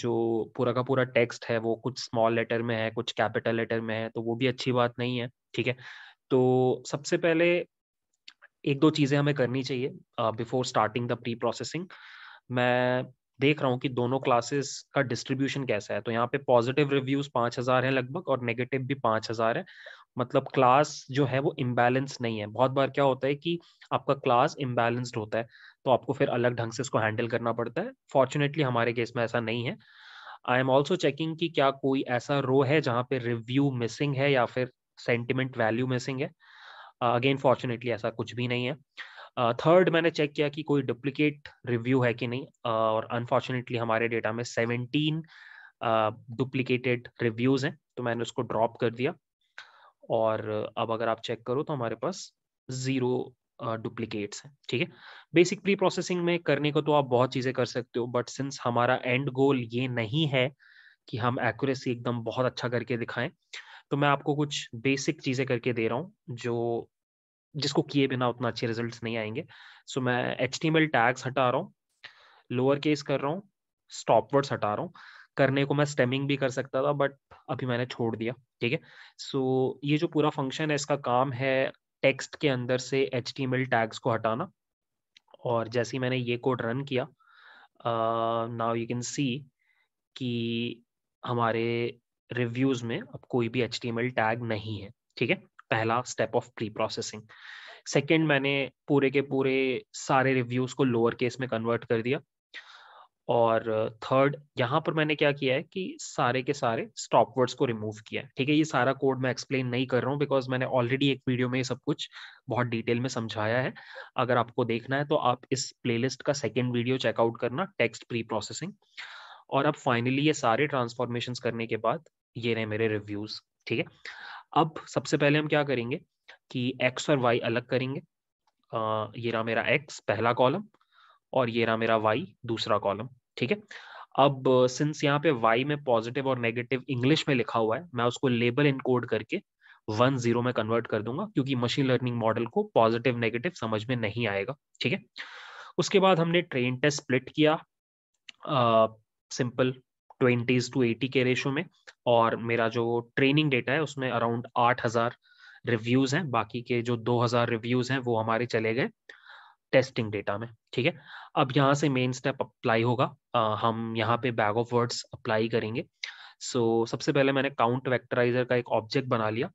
जो पूरा का पूरा टेक्स्ट है वो कुछ स्मॉल लेटर में है कुछ कैपिटल लेटर में है तो वो भी अच्छी बात नहीं है ठीक है तो सबसे पहले एक दो चीज़ें हमें करनी चाहिए before starting the preprocessing मैं देख रहा हूँ कि दोनों क्लासेस का डिस्ट्रीब्यूशन कैसा है तो यहाँ पे पॉजिटिव रिव्यूज पाँच हज़ार है लगभग और नेगेटिव भी पाँच हज़ार है मतलब क्लास जो है वो इम्बेलेंस नहीं है बहुत बार क्या होता है कि आपका क्लास इम्बैलेंस्ड होता है तो आपको फिर अलग ढंग से इसको हैंडल करना पड़ता है फॉर्चुनेटली हमारे केस में ऐसा नहीं है आई एम ऑल्सो चेकिंग कि क्या कोई ऐसा रो है जहाँ पे रिव्यू मिसिंग है या फिर सेंटिमेंट वैल्यू मिसिंग है अगेन फॉर्चुनेटली ऐसा कुछ भी नहीं है थर्ड uh, मैंने चेक किया कि कोई डुप्लीकेट रिव्यू है कि नहीं uh, और अनफॉर्चुनेटली हमारे डेटा में सेवनटीन डुप्लीकेटेड रिव्यूज़ हैं तो मैंने उसको ड्रॉप कर दिया और अब अगर आप चेक करो तो हमारे पास ज़ीरो डुप्लीकेट्स हैं ठीक है बेसिक प्री प्रोसेसिंग में करने को तो आप बहुत चीज़ें कर सकते हो बट सिंस हमारा एंड गोल ये नहीं है कि हम एक्यूरेसी एकदम बहुत अच्छा करके दिखाएं तो मैं आपको कुछ बेसिक चीज़ें करके दे रहा हूँ जो जिसको किए बिना उतना अच्छे रिजल्ट नहीं आएंगे सो so, मैं एच टी टैग्स हटा रहा हूँ लोअर केस कर रहा हूँ स्टॉप वर्ड्स हटा रहा हूँ करने को मैं स्टेमिंग भी कर सकता था बट अभी मैंने छोड़ दिया ठीक है सो ये जो पूरा फंक्शन है इसका काम है टेक्स्ट के अंदर से एच टैग्स को हटाना और जैसे ही मैंने ये कोड रन किया नाउ यू कैन सी कि हमारे रिव्यूज़ में अब कोई भी एच टैग नहीं है ठीक है पहला step of preprocessing second मैंने पूरे के पूरे सारे रिव्यूज को लोअर केस में कन्वर्ट कर दिया और थर्ड यहाँ पर मैंने क्या किया है कि सारे के सारे स्टॉप वर्ड्स को रिमूव किया है ठीक है ये सारा कोड मैं एक्सप्लेन नहीं कर रहा हूँ बिकॉज मैंने ऑलरेडी एक वीडियो में ये सब कुछ बहुत डिटेल में समझाया है अगर आपको देखना है तो आप इस प्लेलिस्ट का सेकेंड वीडियो चेकआउट करना टेक्स्ट प्री प्रोसेसिंग और अब फाइनली ये सारे ट्रांसफॉर्मेशन करने के बाद ये रहे मेरे रिव्यूज ठीक है अब सबसे पहले हम क्या करेंगे कि एक्स और वाई अलग करेंगे ये रहा मेरा एक्स पहला कॉलम और ये रहा मेरा वाई दूसरा कॉलम ठीक है अब सिंस यहाँ पे वाई में पॉजिटिव और नेगेटिव इंग्लिश में लिखा हुआ है मैं उसको लेबल इनकोड करके वन जीरो में कन्वर्ट कर दूंगा क्योंकि मशीन लर्निंग मॉडल को पॉजिटिव नेगेटिव समझ में नहीं आएगा ठीक है उसके बाद हमने ट्रेन टेस्ट स्प्लिट किया सिंपल ट्वेंटीज टू एटी के रेशो में और मेरा जो ट्रेनिंग डेटा है उसमें अराउंड आठ हज़ार रिव्यूज़ हैं बाकी के जो दो हज़ार रिव्यूज़ हैं वो हमारे चले गए टेस्टिंग डेटा में ठीक है अब यहाँ से मेन स्टेप अप्लाई होगा आ, हम यहाँ पे बैग ऑफ वर्ड्स अप्लाई करेंगे सो so, सबसे पहले मैंने काउंट वेक्टराइजर का एक ऑब्जेक्ट बना लिया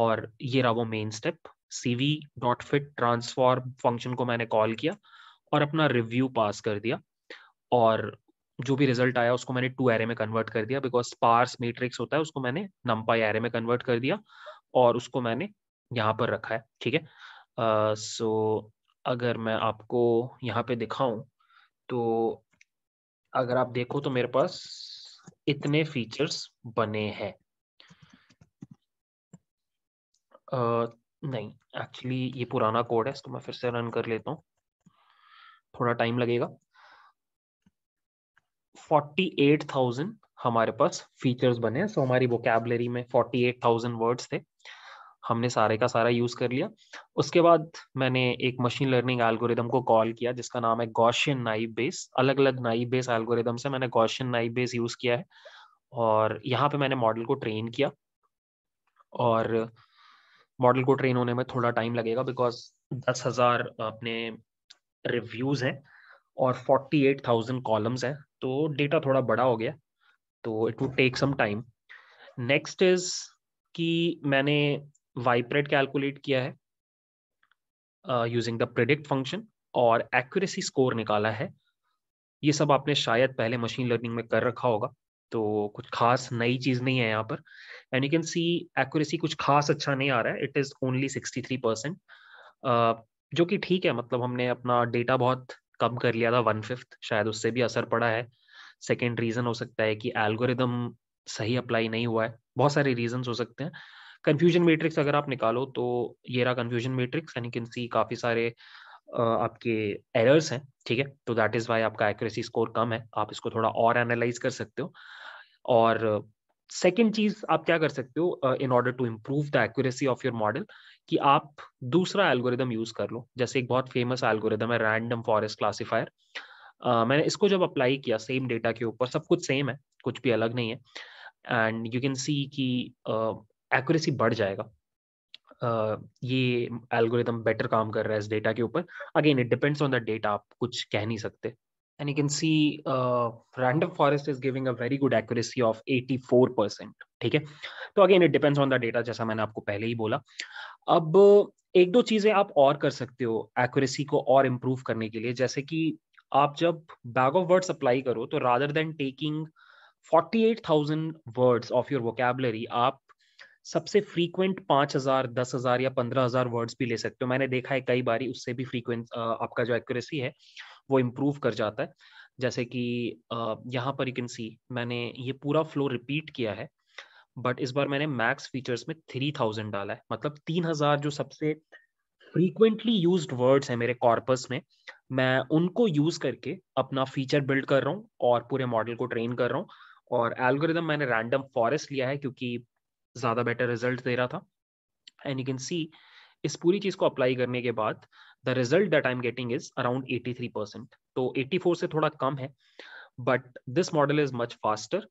और ये रहा वो main step C V dot fit transform function को मैंने कॉल किया और अपना रिव्यू पास कर दिया और जो भी रिजल्ट आया उसको मैंने टू एरे में कन्वर्ट कर दिया बिकॉज स्पार्स मेट्रिक्स होता है उसको मैंने नंपाई एरे में कन्वर्ट कर दिया और उसको मैंने यहाँ पर रखा है ठीक है सो अगर मैं आपको यहाँ पे दिखाऊं तो अगर आप देखो तो मेरे पास इतने फीचर्स बने हैं नहीं एक्चुअली ये पुराना कोड है इसको मैं फिर से रन कर लेता हूँ थोड़ा टाइम लगेगा फोर्टी एट थाउजेंड हमारे पास फीचर्स बने हैं सो हमारी वोकेबलरी में फोर्टी एट थाउजेंड वर्ड्स थे हमने सारे का सारा यूज कर लिया उसके बाद मैंने एक मशीन लर्निंग एल्गोरिदम को कॉल किया जिसका नाम है गौशियन नाइव बेस अलग अलग नाइव बेस एल्गोरिदम से मैंने गौशियन नाइव बेस यूज किया है और यहाँ पे मैंने मॉडल को ट्रेन किया और मॉडल को ट्रेन होने में थोड़ा टाइम लगेगा बिकॉज दस हजार अपने रिव्यूज हैं और फोर्टी एट थाउजेंड कॉलम्स हैं तो डेटा थोड़ा बड़ा हो गया तो it would take some time next is कि मैंने वाइपरेट कैलकुलेट किया है यूजिंग द प्रिडिक्ट फंक्शन और एक्यूरेसी स्कोर निकाला है ये सब आपने शायद पहले मशीन लर्निंग में कर रखा होगा तो कुछ खास नई चीज़ नहीं है यहाँ पर and you can see accuracy कुछ खास अच्छा नहीं आ रहा है it is only sixty three percent जो कि ठीक है मतलब हमने अपना डेटा बहुत कम कर लिया था वन फिफ्थ शायद उससे भी असर पड़ा है सेकेंड रीज़न हो सकता है कि एल्गोरिदम सही अप्लाई नहीं हुआ है बहुत सारे रीजन हो सकते हैं कन्फ्यूजन मेट्रिक्स अगर आप निकालो तो ये रहा कन्फ्यूजन मेट्रिक्स यानी कि इनसी काफ़ी सारे आपके एरर्स हैं ठीक है तो दैट इज़ वाई आपका एक्यूरेसी स्कोर कम है आप इसको थोड़ा और एनालाइज कर सकते हो और सेकेंड चीज़ आप क्या कर सकते हो in order to improve the accuracy of your model कि आप दूसरा एल्गोरिदम यूज कर लो जैसे एक बहुत फेमस एल्गोरिदम है रैंडम फॉरेस्ट क्लासिफायर मैंने इसको जब अप्लाई किया सेम डेटा के ऊपर सब कुछ सेम है कुछ भी अलग नहीं है एंड यू कैन सी कि एक्यूरेसी uh, बढ़ जाएगा Uh, ये एल्गोरिदम बेटर काम कर रहा है इस डेटा के ऊपर again it depends on the data आप कुछ कह नहीं सकते and you can see random forest is giving a very good accuracy of four percent ठीक है तो again it depends on the data जैसा मैंने आपको पहले ही बोला अब एक दो चीजें आप और कर सकते हो एक्यूरेसी को और इम्प्रूव करने के लिए जैसे कि आप जब बैग ऑफ वर्ड्स अप्लाई करो तो rather than taking forty eight thousand words of your vocabulary आप सबसे फ्रीक्वेंट पाँच हज़ार दस हज़ार या पंद्रह हज़ार वर्ड्स भी ले सकते हो मैंने देखा है कई बार उससे भी फ्रीक्वेंट आपका जो एक्यूरेसी है वो इम्प्रूव कर जाता है जैसे कि यहाँ पर यू कैन सी मैंने ये पूरा फ्लो रिपीट किया है बट इस बार मैंने मैक्स फीचर्स में थ्री थाउजेंड डाला है मतलब तीन हजार जो सबसे फ्रीक्वेंटली यूज वर्ड्स हैं मेरे कॉर्पस में मैं उनको यूज करके अपना फीचर बिल्ड कर रहा हूँ और पूरे मॉडल को ट्रेन कर रहा हूँ और एल्गोरिदम मैंने रैंडम फॉरेस्ट लिया है क्योंकि ज़्यादा बेटर रिजल्ट दे रहा था एंड यू कैन सी इस पूरी चीज़ को अप्लाई करने के बाद the result that I am getting is around 83 percent तो 84 से थोड़ा कम है but this model is much faster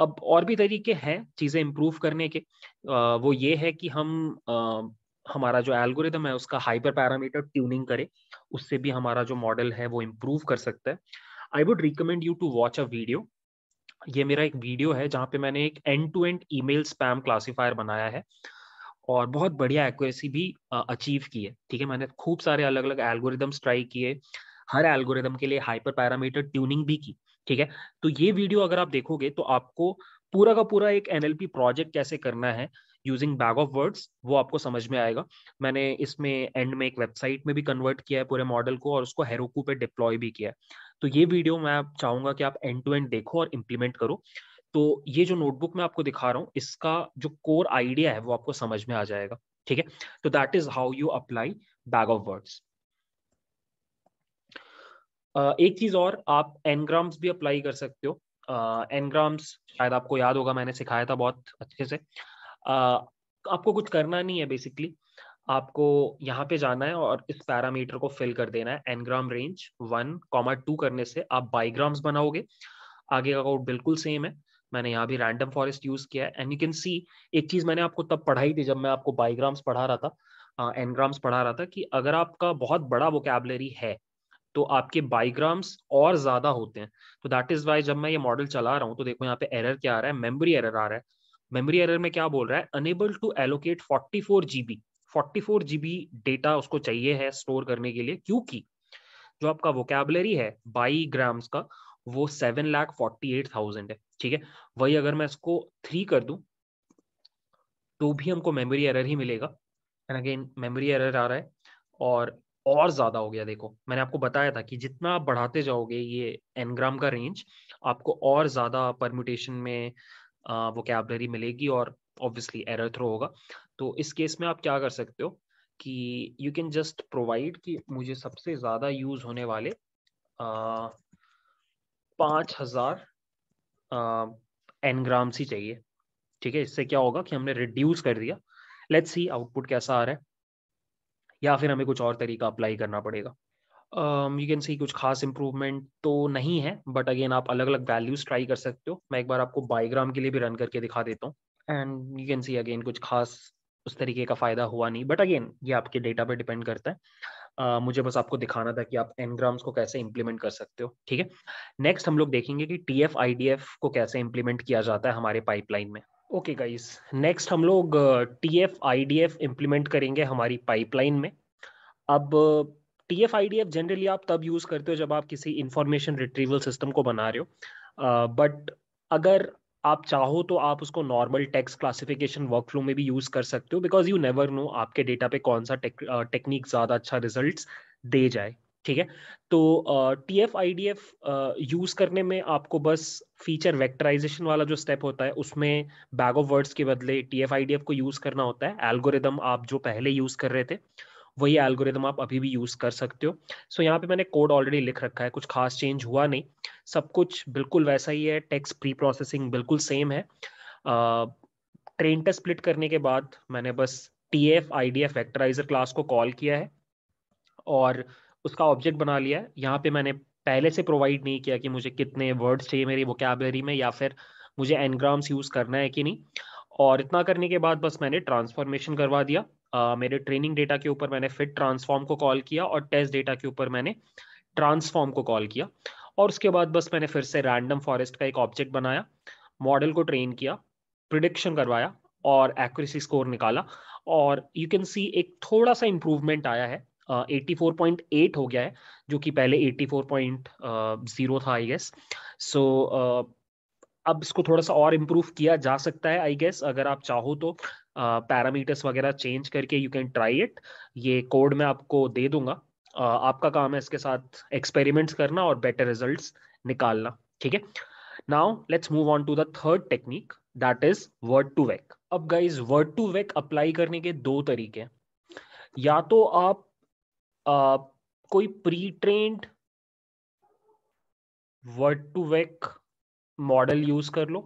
अब और भी तरीके हैं चीज़ें इम्प्रूव करने के आ, वो ये है कि हम आ, हमारा जो एल्गोरिदम है उसका हाइपर पैरामीटर ट्यूनिंग करें उससे भी हमारा जो मॉडल है वो इम्प्रूव कर सकता है I would recommend you to watch a video ये मेरा एक वीडियो है जहाँ पे मैंने एक end to end email spam classifier बनाया है और बहुत बढ़िया एक्यूरेसी भी अचीव की है ठीक है मैंने खूब सारे अलग अलग एल्गोरिदम्स ट्राई किए हर एल्गोरिदम के लिए हाइपर पैरामीटर ट्यूनिंग भी की ठीक है तो ये वीडियो अगर आप देखोगे तो आपको पूरा का पूरा एक एनएलपी प्रोजेक्ट कैसे करना है यूजिंग बैग ऑफ वर्ड्स वो आपको समझ में आएगा मैंने इसमें एंड में एक वेबसाइट में भी कन्वर्ट किया है पूरे मॉडल को और उसको हेरोकू पे डिप्लॉय भी किया है तो ये वीडियो मैं आप चाहूंगा कि आप एंड टू एंड देखो और इम्प्लीमेंट करो तो ये जो नोटबुक मैं आपको दिखा रहा हूँ इसका जो कोर आइडिया है वो आपको समझ में आ जाएगा ठीक है तो that is how you apply bag of words एक चीज और आप एनग्राम्स भी अप्लाई कर सकते हो एनग्राम्स शायद आपको याद होगा मैंने सिखाया था बहुत अच्छे से आपको कुछ करना नहीं है बेसिकली आपको यहाँ पे जाना है और इस पैरामीटर को फिल कर देना है n gram range one comma two करने से आप बाइग्राम्स बनाओगे आगे का कोड बिल्कुल सेम है मैंने यहाँ भी रैंडम फॉरेस्ट यूज किया है एंड यू कैन सी एक चीज मैंने आपको तब पढ़ाई थी जब मैं आपको बाइग्राम्स पढ़ा रहा था एनग्राम्स पढ़ा रहा था कि अगर आपका बहुत बड़ा वोकेबलरी है तो आपके बाइग्राम्स और ज्यादा होते हैं तो दैट इज वाई जब मैं ये मॉडल चला रहा हूँ तो देखो यहाँ पे एरर क्या आ रहा है मेमोरी एरर आ रहा है मेमोरी एरर में क्या बोल रहा है unable to allocate 44 GB 44 GB data उसको चाहिए है स्टोर करने के लिए क्योंकि जो आपका वोकेबलरी है बाई ग्राम्स का वो seven lakh forty eight thousand है ठीक है वही अगर मैं इसको थ्री कर दूं तो भी हमको मेमोरी एरर ही मिलेगा एंड अगेन मेमोरी एरर आ रहा है और और ज्यादा हो गया देखो मैंने आपको बताया था कि जितना आप बढ़ाते जाओगे ये एनग्राम का रेंज आपको और ज्यादा परम्यूटेशन में वो कैबलरी मिलेगी और ऑब्वियसली एरर थ्रो होगा तो इस केस में आप क्या कर सकते हो कि यू कैन जस्ट प्रोवाइड कि मुझे सबसे ज़्यादा यूज़ होने वाले पाँच हज़ार एनग्राम्स ही चाहिए ठीक है इससे क्या होगा कि हमने रिड्यूस कर दिया लेट्स सी आउटपुट कैसा आ रहा है या फिर हमें कुछ और तरीका अप्लाई करना पड़ेगा यू कैन सी कुछ खास इंप्रूवमेंट तो नहीं है बट अगेन आप अलग अलग वैल्यूज ट्राई कर सकते हो मैं एक बार आपको बाईग्राम के लिए भी रन करके दिखा देता हूँ and you can see again कुछ खास उस तरीके का फ़ायदा हुआ नहीं बट अगेन ये आपके डेटा पर डिपेंड करता है uh, मुझे बस आपको दिखाना था कि आप एनग्राम्स को कैसे इम्प्लीमेंट कर सकते हो ठीक है नेक्स्ट हम लोग देखेंगे कि T F I D F को कैसे इम्प्लीमेंट किया जाता है हमारे पाइपलाइन में ओके गाइस नेक्स्ट हम लोग T F I D F implement करेंगे हमारी पाइपलाइन में अब T F I D F generally आप तब यूज़ करते हो जब आप किसी इंफॉर्मेशन रिट्रीवल सिस्टम को बना रहे हो बट uh, अगर आप चाहो तो आप उसको नॉर्मल टेक्स्ट क्लासिफिकेशन वर्कफ्लो में भी यूज़ कर सकते हो बिकॉज यू नेवर नो आपके डेटा पे कौन सा टेक्निक uh, ज़्यादा अच्छा रिजल्ट दे जाए ठीक है तो T F I D F use करने में आपको बस फीचर वेक्टराइजेशन वाला जो स्टेप होता है उसमें बैग ऑफ वर्ड्स के बदले T F I D F को यूज करना होता है एल्गोरिदम आप जो पहले यूज कर रहे थे वही एल्गोरिदम आप अभी भी यूज कर सकते हो सो so, यहाँ पे मैंने कोड ऑलरेडी लिख रखा है कुछ खास चेंज हुआ नहीं सब कुछ बिल्कुल वैसा ही है टेक्स प्री प्रोसेसिंग बिल्कुल सेम है ट्रेन टेस्ट स्प्लिट करने के बाद मैंने बस T F I D F vectorizer class को कॉल किया है और उसका ऑब्जेक्ट बना लिया है यहाँ पे मैंने पहले से प्रोवाइड नहीं किया कि मुझे कितने वर्ड्स चाहिए मेरी वोकेबलरी में या फिर मुझे एनग्राम्स यूज़ करना है कि नहीं और इतना करने के बाद बस मैंने ट्रांसफॉर्मेशन करवा दिया आ, मेरे ट्रेनिंग डेटा के ऊपर मैंने फिट ट्रांसफॉर्म को कॉल किया और टेस्ट डेटा के ऊपर मैंने ट्रांसफॉर्म को कॉल किया और उसके बाद बस मैंने फिर से रैंडम फॉरेस्ट का एक ऑब्जेक्ट बनाया मॉडल को ट्रेन किया प्रिडिक्शन करवाया और एक्यूरेसी स्कोर निकाला और यू कैन सी एक थोड़ा सा इम्प्रूवमेंट आया है 84.8 हो गया है जो कि पहले 84.0 था आई गेस सो अब इसको थोड़ा सा और इम्प्रूव किया जा सकता है आई गेस अगर आप चाहो तो पैरामीटर्स वगैरह चेंज करके यू कैन ट्राई इट ये कोड मैं आपको दे दूंगा uh, आपका काम है इसके साथ एक्सपेरिमेंट्स करना और बेटर रिजल्ट्स निकालना ठीक है now let's move on to the third technique that is word to vec अब guys word to vec apply करने के दो तरीके हैं या तो आप कोई pre trained word to vec model use कर लो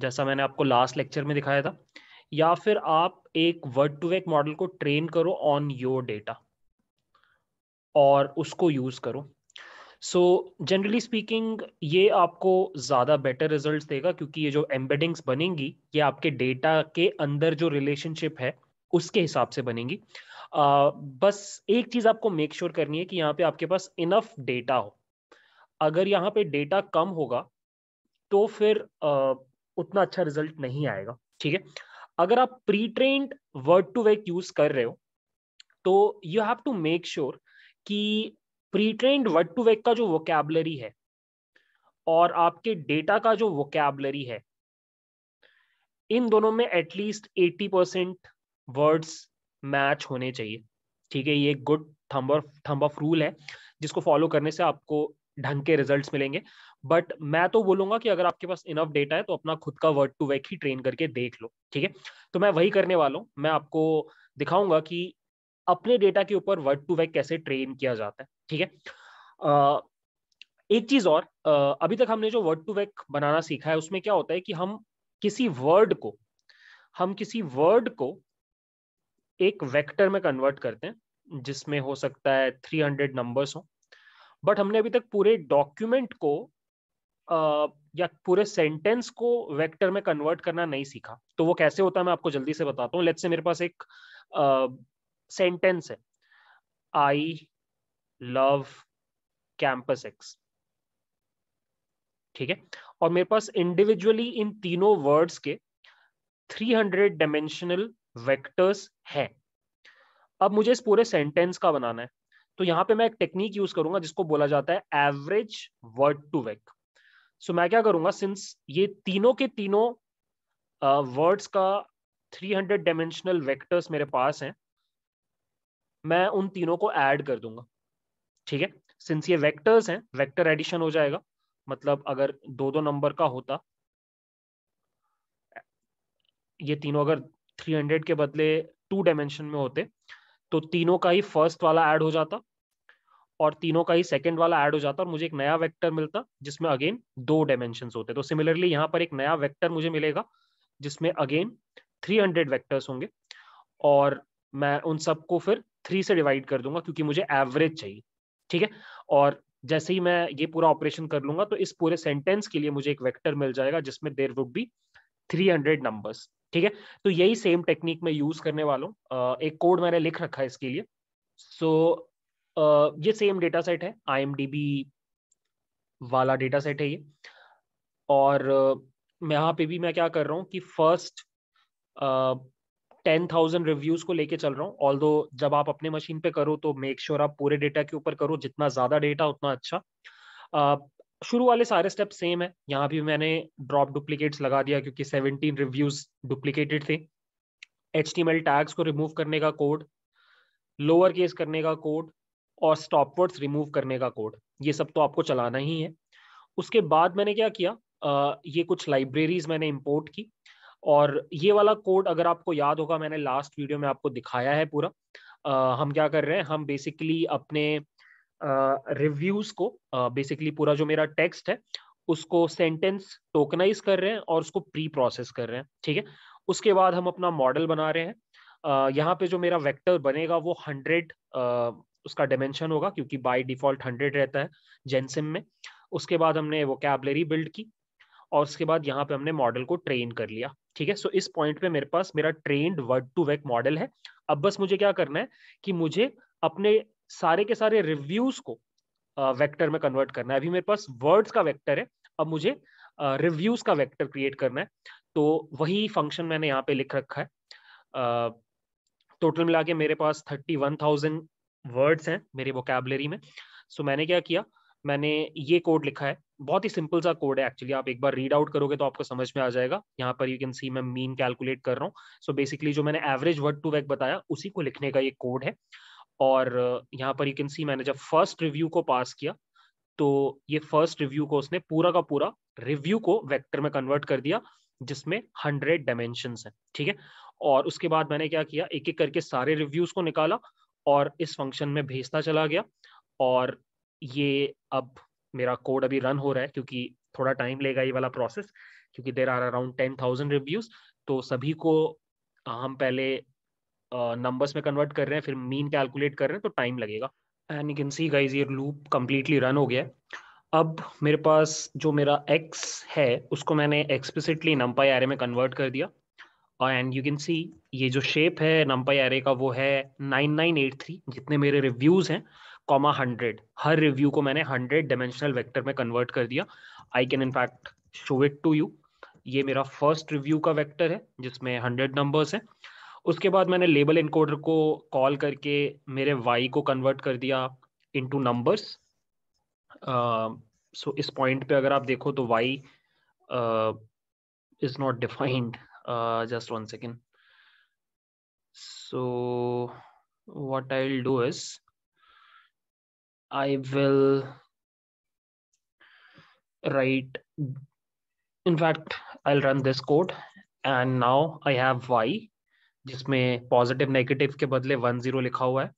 जैसा मैंने आपको लास्ट लेक्चर में दिखाया था या फिर आप एक वर्ड टू वेक मॉडल को ट्रेन करो ऑन योर डेटा और उसको यूज करो सो जनरली स्पीकिंग ये आपको ज़्यादा बेटर रिजल्ट देगा क्योंकि ये जो एम्बेडिंग्स बनेंगी ये आपके डेटा के अंदर जो रिलेशनशिप है उसके हिसाब से बनेंगी बस एक चीज आपको मेक श्योर sure करनी है कि यहाँ पे आपके पास इनफ डेटा हो अगर यहाँ पे डेटा कम होगा तो फिर आ, उतना अच्छा रिजल्ट नहीं आएगा ठीक है अगर आप pre trained word to vec use कर रहे हो तो you have to make sure कि pre trained word to vec का जो वोकेबलरी है और आपके डेटा का जो वोकेबलरी है इन दोनों में एटलीस्ट 80 परसेंट वर्ड्स मैच होने चाहिए ठीक है ये गुड थम्ब और ऑफ रूल है जिसको फॉलो करने से आपको ढंग के रिजल्ट्स मिलेंगे बट मैं तो बोलूंगा कि अगर आपके पास इनफ डेटा है तो अपना खुद का वर्ड टू वैक ही ट्रेन करके देख लो ठीक है तो मैं वही करने वाला हूँ मैं आपको दिखाऊंगा कि अपने डेटा के ऊपर वर्ड टू वैक कैसे ट्रेन किया जाता है ठीक है एक चीज और अभी तक हमने जो वर्ड टू वैक बनाना सीखा है उसमें क्या होता है कि हम किसी वर्ड को हम किसी वर्ड को एक वेक्टर में कन्वर्ट करते हैं जिसमें हो सकता है 300 नंबर्स हो बट हमने अभी तक पूरे डॉक्यूमेंट को आ, या पूरे सेंटेंस को वेक्टर में कन्वर्ट करना नहीं सीखा तो वो कैसे होता है मैं आपको जल्दी से बताता हूँ लेट्स से मेरे पास एक सेंटेंस है आई लव कैंपस एक्स ठीक है और मेरे पास इंडिविजुअली इन तीनों वर्ड्स के 300 डायमेंशनल वेक्टर्स हैं अब मुझे इस पूरे सेंटेंस का बनाना है तो यहां पे मैं एक टेक्निक यूज करूंगा जिसको बोला जाता है average word to vec so मैं क्या करूंगा सिंस ये तीनों के तीनों वर्ड्स uh, का 300 डायमेंशनल वेक्टर्स मेरे पास हैं मैं उन तीनों को ऐड कर दूंगा ठीक है सिंस ये वेक्टर्स हैं वेक्टर एडिशन हो जाएगा मतलब अगर दो दो नंबर का होता ये तीनों अगर 300 के बदले टू डायमेंशन में होते तो तीनों का ही फर्स्ट वाला ऐड हो जाता और तीनों का ही सेकंड वाला ऐड हो जाता और मुझे एक नया वेक्टर मिलता जिसमें अगेन दो डायमेंशन होते तो सिमिलरली यहाँ पर एक नया वेक्टर मुझे मिलेगा जिसमें अगेन 300 वेक्टर्स होंगे और मैं उन सबको फिर थ्री से डिवाइड कर दूंगा क्योंकि मुझे एवरेज चाहिए ठीक है और जैसे ही मैं ये पूरा ऑपरेशन कर लूंगा तो इस पूरे सेंटेंस के लिए मुझे एक वेक्टर मिल जाएगा जिसमें देर वुड बी 300 नंबर्स ठीक है तो यही सेम टेक्निक मैं यूज करने वाला हूँ एक कोड मैंने लिख रखा है इसके लिए सो so, ये सेम डेटा सेट है आई वाला डेटा सेट है ये और मैं यहाँ पे भी मैं क्या कर रहा हूँ कि फर्स्ट टेन थाउजेंड रिव्यूज को लेके चल रहा हूँ ऑल जब आप अपने मशीन पे करो तो मेक श्योर sure आप पूरे डेटा के ऊपर करो जितना ज्यादा डेटा उतना अच्छा शुरू वाले सारे स्टेप सेम है यहाँ भी मैंने ड्रॉप डुप्लीकेट्स लगा दिया क्योंकि 17 रिव्यूज डुप्लीकेटेड थे एच टैग्स को रिमूव करने का कोड लोअर केस करने का कोड और स्टॉपवर्ड्स रिमूव करने का कोड ये सब तो आपको चलाना ही है उसके बाद मैंने क्या किया आ, ये कुछ लाइब्रेरीज मैंने इम्पोर्ट की और ये वाला कोड अगर आपको याद होगा मैंने लास्ट वीडियो में आपको दिखाया है पूरा आ, हम क्या कर रहे हैं हम बेसिकली अपने रिव्यूज को बेसिकली पूरा जो मेरा टेक्स्ट है उसको सेंटेंस टोकनाइज कर रहे हैं और उसको प्री प्रोसेस कर रहे हैं ठीक है उसके बाद हम अपना मॉडल बना रहे हैं uh, यहाँ पे जो मेरा वेक्टर बनेगा वो हंड्रेड उसका डायमेंशन होगा क्योंकि बाय डिफॉल्ट हंड्रेड रहता है जेनसिम में उसके बाद हमने वो कैबलरी बिल्ड की और उसके बाद यहाँ पे हमने मॉडल को ट्रेन कर लिया ठीक है सो so, इस पॉइंट पे मेरे पास मेरा trained word to vec model है अब बस मुझे क्या करना है कि मुझे अपने सारे के सारे रिव्यूज को वेक्टर में कन्वर्ट करना है अभी मेरे पास वर्ड्स का वेक्टर है अब मुझे रिव्यूज का वेक्टर क्रिएट करना है तो वही फंक्शन मैंने यहाँ पे लिख रखा है टोटल मिला के मेरे पास थर्टी वन थाउजेंड वर्ड्स हैं मेरे वोकेबलरी में सो मैंने क्या किया मैंने ये कोड लिखा है बहुत ही सिंपल सा कोड है एक्चुअली आप एक बार रीड आउट करोगे तो आपको समझ में आ जाएगा यहाँ पर यू कैन सी मैं मीन कैलकुलेट कर रहा हूँ सो बेसिकली जो मैंने एवरेज वर्ड टू वैक बताया उसी को लिखने का ये कोड है और यहाँ पर यू कैन सी मैंने जब फर्स्ट रिव्यू को पास किया तो ये फर्स्ट रिव्यू को उसने पूरा का पूरा रिव्यू को वेक्टर में कन्वर्ट कर दिया जिसमें हंड्रेड डायमेंशन है ठीक है और उसके बाद मैंने क्या किया एक एक करके सारे रिव्यूज को निकाला और इस फंक्शन में भेजता चला गया और ये अब मेरा कोड अभी रन हो रहा है क्योंकि थोड़ा टाइम लेगा ये वाला प्रोसेस क्योंकि there are around ten thousand reviews तो सभी को हम पहले नंबर्स में कन्वर्ट कर रहे हैं फिर मीन कैलकुलेट कर रहे हैं तो टाइम लगेगा and you can see guys ये लूप कम्प्लीटली रन हो गया है अब मेरे पास जो मेरा एक्स है उसको मैंने एक्सप्लिसिटली नंपाई आर में कन्वर्ट कर दिया एंड यू कैन सी ये जो शेप है नंपाई आर का वो है नाइन नाइन एट थ्री जितने मेरे रिव्यूज़ हैं कॉमा हंड्रेड हर रिव्यू को मैंने हंड्रेड डायमेंशनल वेक्टर में कन्वर्ट कर दिया I can in fact show it to you ये मेरा फर्स्ट रिव्यू का वेक्टर है जिसमें हंड्रेड नंबर्स हैं उसके बाद मैंने लेबल इनकोडर को कॉल करके मेरे वाई को कन्वर्ट कर दिया इनटू नंबर्स सो इस पॉइंट पे अगर आप देखो तो Y is not defined just one second so what I do is I will write in fact I'll run this code and now I have Y जिसमें positive negative के बदले one zero लिखा हुआ है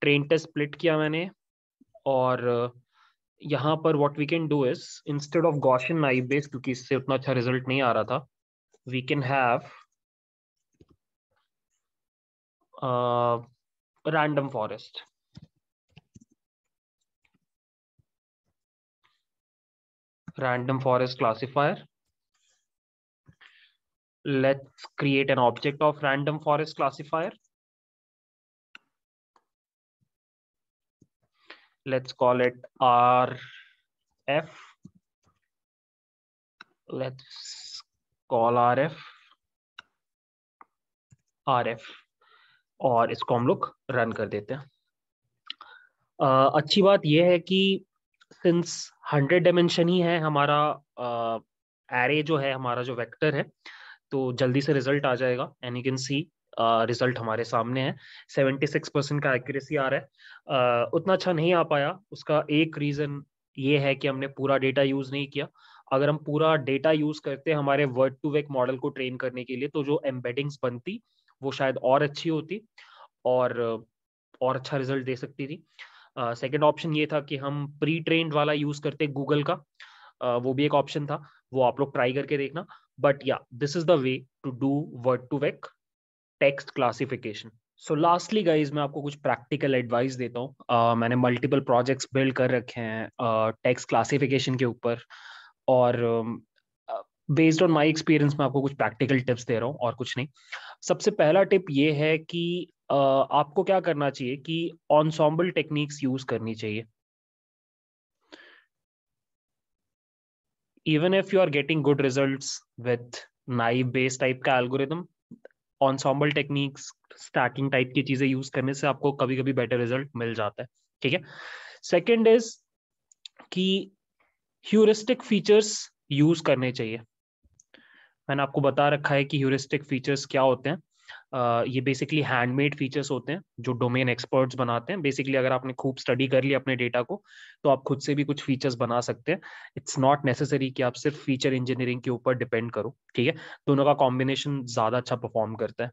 ट्रेन टेस्ट स्प्लिट किया मैंने और यहाँ पर what we can do is instead of gaussian naive bayes क्योंकि इससे उतना अच्छा रिजल्ट नहीं आ रहा था we can have random forest random forest classifier let's create an object of random forest classifier. Let's call it r f Let's call RF. RF. और इसको हम लोग रन कर देते हैं uh, अच्छी बात यह है कि सिंस हंड्रेड डायमेंशन ही है हमारा एरे uh, जो है हमारा जो वेक्टर है uh, तो जल्दी से रिजल्ट आ जाएगा and you can see result हमारे सामने है सेवेंटी सिक्स परसेंट का एक्यूरेसी आ रहा है uh, उतना अच्छा नहीं आ पाया उसका एक रीज़न ये है कि हमने पूरा डेटा यूज़ नहीं किया अगर हम पूरा डेटा यूज़ करते हमारे वर्ड टू वेक मॉडल को ट्रेन करने के लिए तो जो एम्बेडिंग्स बनती वो शायद और अच्छी होती और और अच्छा रिजल्ट दे सकती थी सेकेंड uh, ऑप्शन ये था कि हम प्री ट्रेंड वाला यूज़ करते गूगल का uh, वो भी एक ऑप्शन था वो आप लोग ट्राई करके देखना But yeah, this is the way to do vec text classification. So lastly guys मैं आपको कुछ प्रैक्टिकल एडवाइस देता हूँ uh, मैंने मल्टीपल प्रोजेक्ट्स बिल्ड कर रखे हैं टैक्स क्लासिफिकेशन के ऊपर और बेस्ड ऑन माय एक्सपीरियंस मैं आपको कुछ प्रैक्टिकल टिप्स दे रहा हूँ और कुछ नहीं सबसे पहला टिप ये है कि uh, आपको क्या करना चाहिए कि ऑनसॉम्बल टेक्निक्स यूज़ करनी चाहिए even if you are getting good results with naive base type का algorithm ensemble techniques stacking type की चीजें यूज करने से आपको कभी कभी बेटर रिजल्ट मिल जाता है ठीक है सेकेंड इज कि ह्यूरिस्टिक फीचर्स यूज करने चाहिए मैंने आपको बता रखा है कि ह्यूरिस्टिक फीचर्स क्या होते हैं ये बेसिकली हैंडमेड फीचर्स होते हैं जो डोमेन एक्सपर्ट्स बनाते हैं बेसिकली अगर आपने खूब स्टडी कर लिया अपने डेटा को तो आप खुद से भी कुछ फीचर्स बना सकते हैं इट्स नॉट नेसेसरी कि आप सिर्फ फीचर इंजीनियरिंग के ऊपर डिपेंड करो ठीक है दोनों का कॉम्बिनेशन ज़्यादा अच्छा परफॉर्म करता है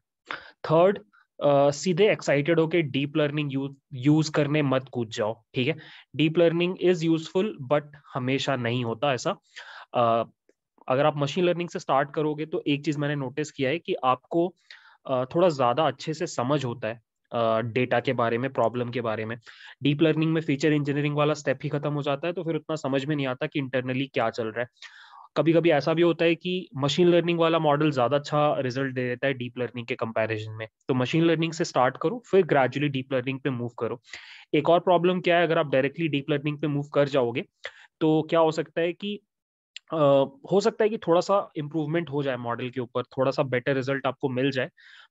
थर्ड Uh, सीधे एक्साइटेड होके डीप लर्निंग यूज करने मत कूद जाओ ठीक है deep learning is useful but हमेशा नहीं होता ऐसा uh, अगर आप मशीन लर्निंग से स्टार्ट करोगे तो एक चीज मैंने नोटिस किया है कि आपको uh, थोड़ा ज़्यादा अच्छे से समझ होता है डेटा के बारे में प्रॉब्लम के बारे में डीप लर्निंग में फीचर इंजीनियरिंग वाला स्टेप ही खत्म हो जाता है तो फिर उतना समझ में नहीं आता कि इंटरनली क्या चल रहा है कभी कभी ऐसा भी होता है कि मशीन लर्निंग वाला मॉडल ज्यादा अच्छा रिजल्ट दे देता है डीप लर्निंग के कंपैरिजन में तो मशीन लर्निंग से स्टार्ट करो फिर ग्रेजुअली डीप लर्निंग पे मूव करो एक और प्रॉब्लम क्या है अगर आप डायरेक्टली डीप लर्निंग पे मूव कर जाओगे तो क्या हो सकता है कि हो सकता है कि थोड़ा सा इम्प्रूवमेंट हो जाए मॉडल के ऊपर थोड़ा सा बेटर रिजल्ट आपको मिल जाए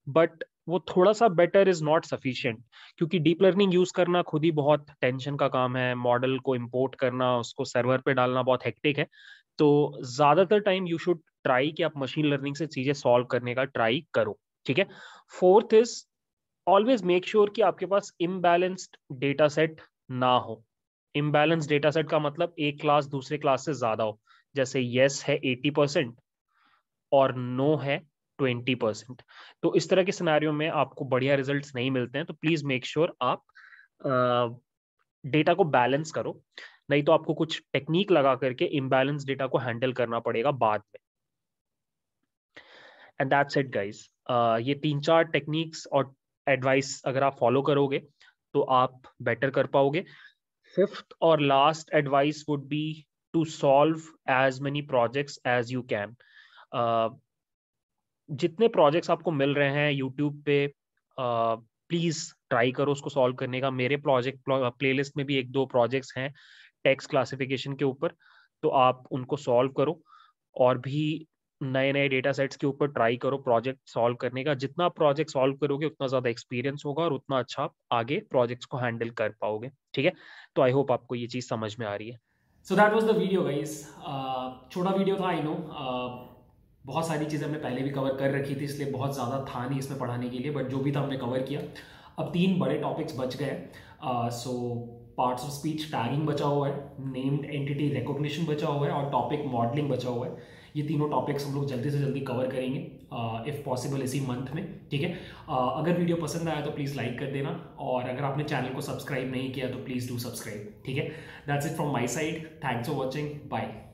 बट वो थोड़ा सा बेटर इज नॉट सफिशियंट क्योंकि डीप लर्निंग यूज करना खुद ही बहुत टेंशन का काम है मॉडल को इम्पोर्ट करना उसको सर्वर पे डालना बहुत हेक्टिक है तो ज्यादातर टाइम यू शुड ट्राई कि आप मशीन लर्निंग से चीजें सॉल्व करने का ट्राई करो ठीक है fourth is always make sure कि आपके पास इम्बैलेंस्ड डेटा सेट ना हो इम्बैलेंस डेटा सेट का मतलब एक क्लास दूसरे क्लास से ज्यादा हो जैसे यस है एटी परसेंट और नो है ट्वेंटी परसेंट तो इस तरह के सिनारियों में आपको बढ़िया रिजल्ट नहीं मिलते हैं तो प्लीज मेक श्योर आप डेटा को बैलेंस करो नहीं तो आपको कुछ टेक्निक लगा करके इम्बैलेंस डेटा को हैंडल करना पड़ेगा बाद में एंड दैट्स इट गाइस ये तीन चार टेक्निक्स और एडवाइस अगर आप फॉलो करोगे तो आप बेटर कर पाओगे फिफ्थ और last advice would be to solve as many projects as you can uh, जितने प्रोजेक्ट्स आपको मिल रहे हैं यूट्यूब पे प्लीज uh, ट्राई करो उसको solve करने का मेरे project प्लेलिस्ट में भी एक दो projects हैं टैक्स क्लासिफिकेशन के ऊपर तो आप उनको solve करो और भी नए नए डेटा सेट्स के ऊपर ट्राई करो प्रोजेक्ट सॉल्व करने का जितना प्रोजेक्ट सॉल्व करोगे उतना ज़्यादा एक्सपीरियंस होगा और उतना अच्छा आप आगे प्रोजेक्ट्स को हैंडल कर पाओगे ठीक है तो आई होप आपको ये चीज़ समझ में आ रही है so that was the video guys छोटा वीडियो था आई नो uh, बहुत सारी चीज़ें हमने पहले भी कवर कर रखी थी इसलिए बहुत ज़्यादा था नहीं इसमें पढ़ाने के लिए बट जो भी था हमने कवर किया अब तीन बड़े टॉपिक्स बच गए so parts of speech tagging बचा हुआ है नेम्ड एंटिटी रिकॉग्निशन बचा हुआ है और टॉपिक मॉडलिंग बचा हुआ है ये तीनों टॉपिक्स हम लोग जल्दी से जल्दी कवर करेंगे इफ़ पॉसिबल इसी मंथ में ठीक है uh, अगर वीडियो पसंद आया तो प्लीज़ लाइक कर देना और अगर आपने चैनल को सब्सक्राइब नहीं किया तो प्लीज़ डू सब्सक्राइब ठीक है that's it from my side thanks for watching bye